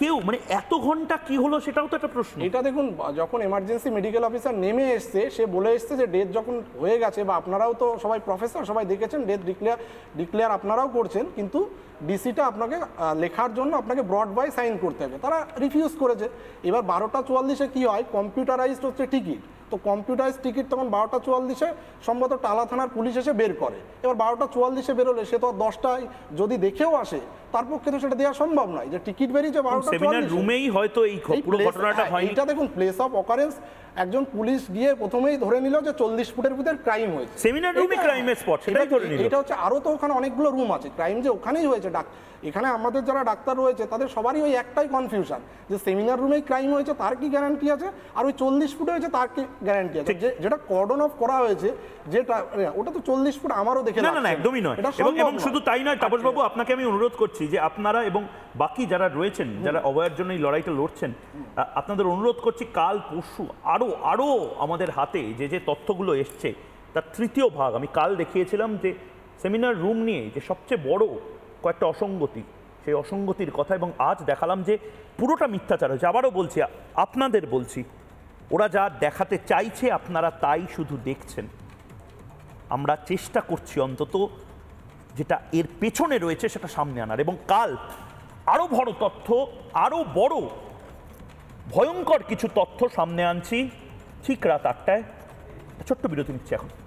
কেউ মানে এত ঘন্টা কি হলো সেটাও তো একটা প্রশ্ন এটা দেখুন যখন এমার্জেন্সি মেডিকেল অফিসার নেমে এসছে সে বলে এসছে যে ডেথ যখন হয়ে গেছে বা আপনারাও তো সবাই প্রফেসর সবাই দেখেছেন ডেথ ডিক্লেয়ার ডিক্লেয়ার আপনারাও করছেন কিন্তু ডিসিটা আপনাকে লেখার জন্য আপনাকে ব্রড বাই সাইন করতে হবে তারা রিফিউজ করেছে এবার বারোটা চুয়াল্লিশে কী হয় কম্পিউটারাইজড হচ্ছে টিকিট তো কম্পিউটারাইজ টিকিট তখন বারোটা চুয়াল্লিশে সম্ভবত টালা থানার পুলিশ এসে বের করে এবার বারোটা চুয়াল্লিশে বেরোলে সে তো দশটায় যদি দেখেও আসে তার পক্ষে তো সেটা দেওয়া সম্ভব নয় যে টিকিট বেরিয়েছে বারোটা রুমেই হয়তো এই ঘটনাটা হ্যাঁ, হয় এটা দেখুন প্লেস অফ অকারেন্স একজন পুলিশ গিয়ে প্রথমেই ধরে নিল যে চল্লিশ ফুটের ভিতরে ক্রাইম হয়েছে সেমিনার রুমে ক্রাইম স্পট সেটাই ধরে নিল এটা হচ্ছে আরও তো ওখানে অনেকগুলো রুম আছে ক্রাইম যে ওখানেই হয়েছে ডাক এখানে আমাদের যারা ডাক্তার রয়েছে তাদের সবারই ওই একটাই কনফিউশন যে সেমিনার রুমেই ক্রাইম হয়েছে তার কি গ্যারান্টি আছে আর ওই চল্লিশ ফুটে হয়েছে তার কি গ্যারান্টি আছে যেটা কর্ডন অফ করা হয়েছে যেটা মানে, ওটা তো চল্লিশ ফুট আমারও দেখে না না একদমই নয় এবং শুধু তাই নয় তাপসবাবু আচ্ছা। আপনাকে আমি অনুরোধ করছি যে আপনারা এবং বাকি যারা রয়েছেন যারা অবয়ের জন্য এই লড়াইটা লড়ছেন আপনাদের অনুরোধ করছি কাল পরশু আরও আরও আমাদের হাতে যে যে তথ্যগুলো এসছে তার তৃতীয় ভাগ আমি কাল দেখিয়েছিলাম যে সেমিনার রুম নিয়ে যে সবচেয়ে বড় কয়েকটা অসঙ্গতি সেই অসঙ্গতির কথা এবং আজ দেখালাম যে পুরোটা মিথ্যাচার হয়েছে আবারও বলছি আপনাদের বলছি ওরা যা দেখাতে চাইছে আপনারা তাই শুধু দেখছেন আমরা চেষ্টা করছি অন্তত যেটা এর পেছনে রয়েছে সেটা সামনে আনার এবং কাল আরও বড় তথ্য আরও বড় ভয়ঙ্কর কিছু তথ্য সামনে আনছি ঠিক রাত আটটায় ছোট্ট বিরতি নিচ্ছে এখন